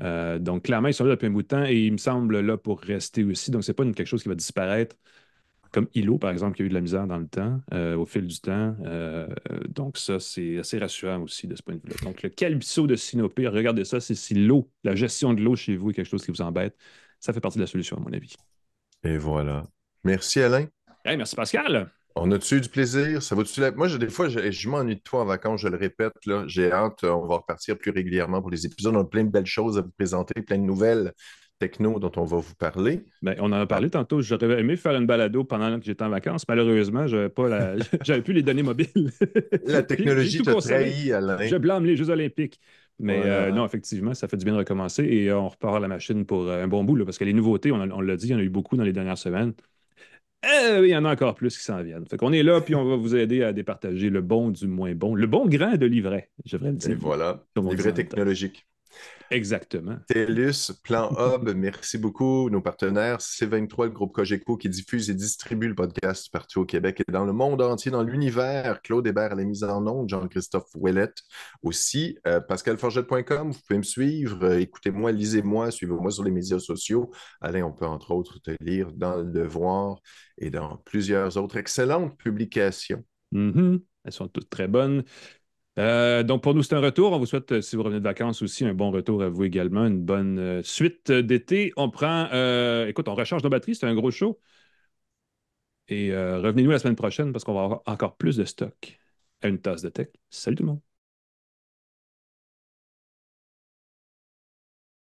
S1: Euh, donc, clairement, ils sont là depuis un bout de temps et ils me semblent là pour rester aussi. Donc, c'est pas quelque chose qui va disparaître. Comme Ilo, par exemple, qui a eu de la misère dans le temps, au fil du temps. donc, ça, c'est assez rassurant aussi de ce point de vue-là. Donc, le calbisso de Sinopé, regardez ça, c'est si l'eau, la gestion de l'eau chez vous est quelque chose qui vous embête, ça fait partie de la solution, à mon avis. Et voilà. Merci, Alain. merci, Pascal.
S2: On a-tu eu du plaisir? Ça vaut-tu Moi, des fois, je, m'ennuie de toi en vacances, je le répète. J'ai hâte, euh, on va repartir plus régulièrement pour les épisodes. On a plein de belles choses à vous présenter, plein de nouvelles
S1: techno dont on va vous parler. Ben, on en a parlé tantôt. J'aurais aimé faire une balado pendant que j'étais en vacances. Malheureusement, je n'avais plus les données mobiles. la technologie te trahi, Alain. Je blâme les Jeux olympiques. Mais euh, non, effectivement, ça fait du bien de recommencer et on repart à la machine pour euh, un bon bout, là, parce que les nouveautés, on, on l'a dit, il y en a eu beaucoup dans les dernières semaines. Eh il y en a encore plus qui s'en viennent. Fait qu'on est là, puis on va vous aider à départager le bon du moins bon, le bon grain de livret, je vais le dire. voilà, livret technologique. Exactement. TELUS, Plan
S2: Hub, merci beaucoup, nos partenaires. C23, le groupe Cogeco, qui diffuse et distribue le podcast partout au Québec et dans le monde entier, dans l'univers. Claude Hébert à la mise en onde, Jean-Christophe Ouellette aussi. Euh, PascalForget.com, vous pouvez me suivre. Euh, écoutez-moi, lisez-moi, suivez-moi sur les médias sociaux. Allez, on peut entre autres te lire dans Le Devoir et dans plusieurs
S1: autres excellentes publications. Mm-hmm. Elles sont toutes très bonnes. Euh, donc, pour nous, c'est un retour. On vous souhaite, euh, si vous revenez de vacances aussi, un bon retour à vous également, une bonne euh, suite d'été. On prend, écoute, on recharge nos batteries, c'est un gros show. Et revenez-nous la semaine prochaine parce qu'on va avoir encore plus de stock à une tasse de tech. Salut tout le monde.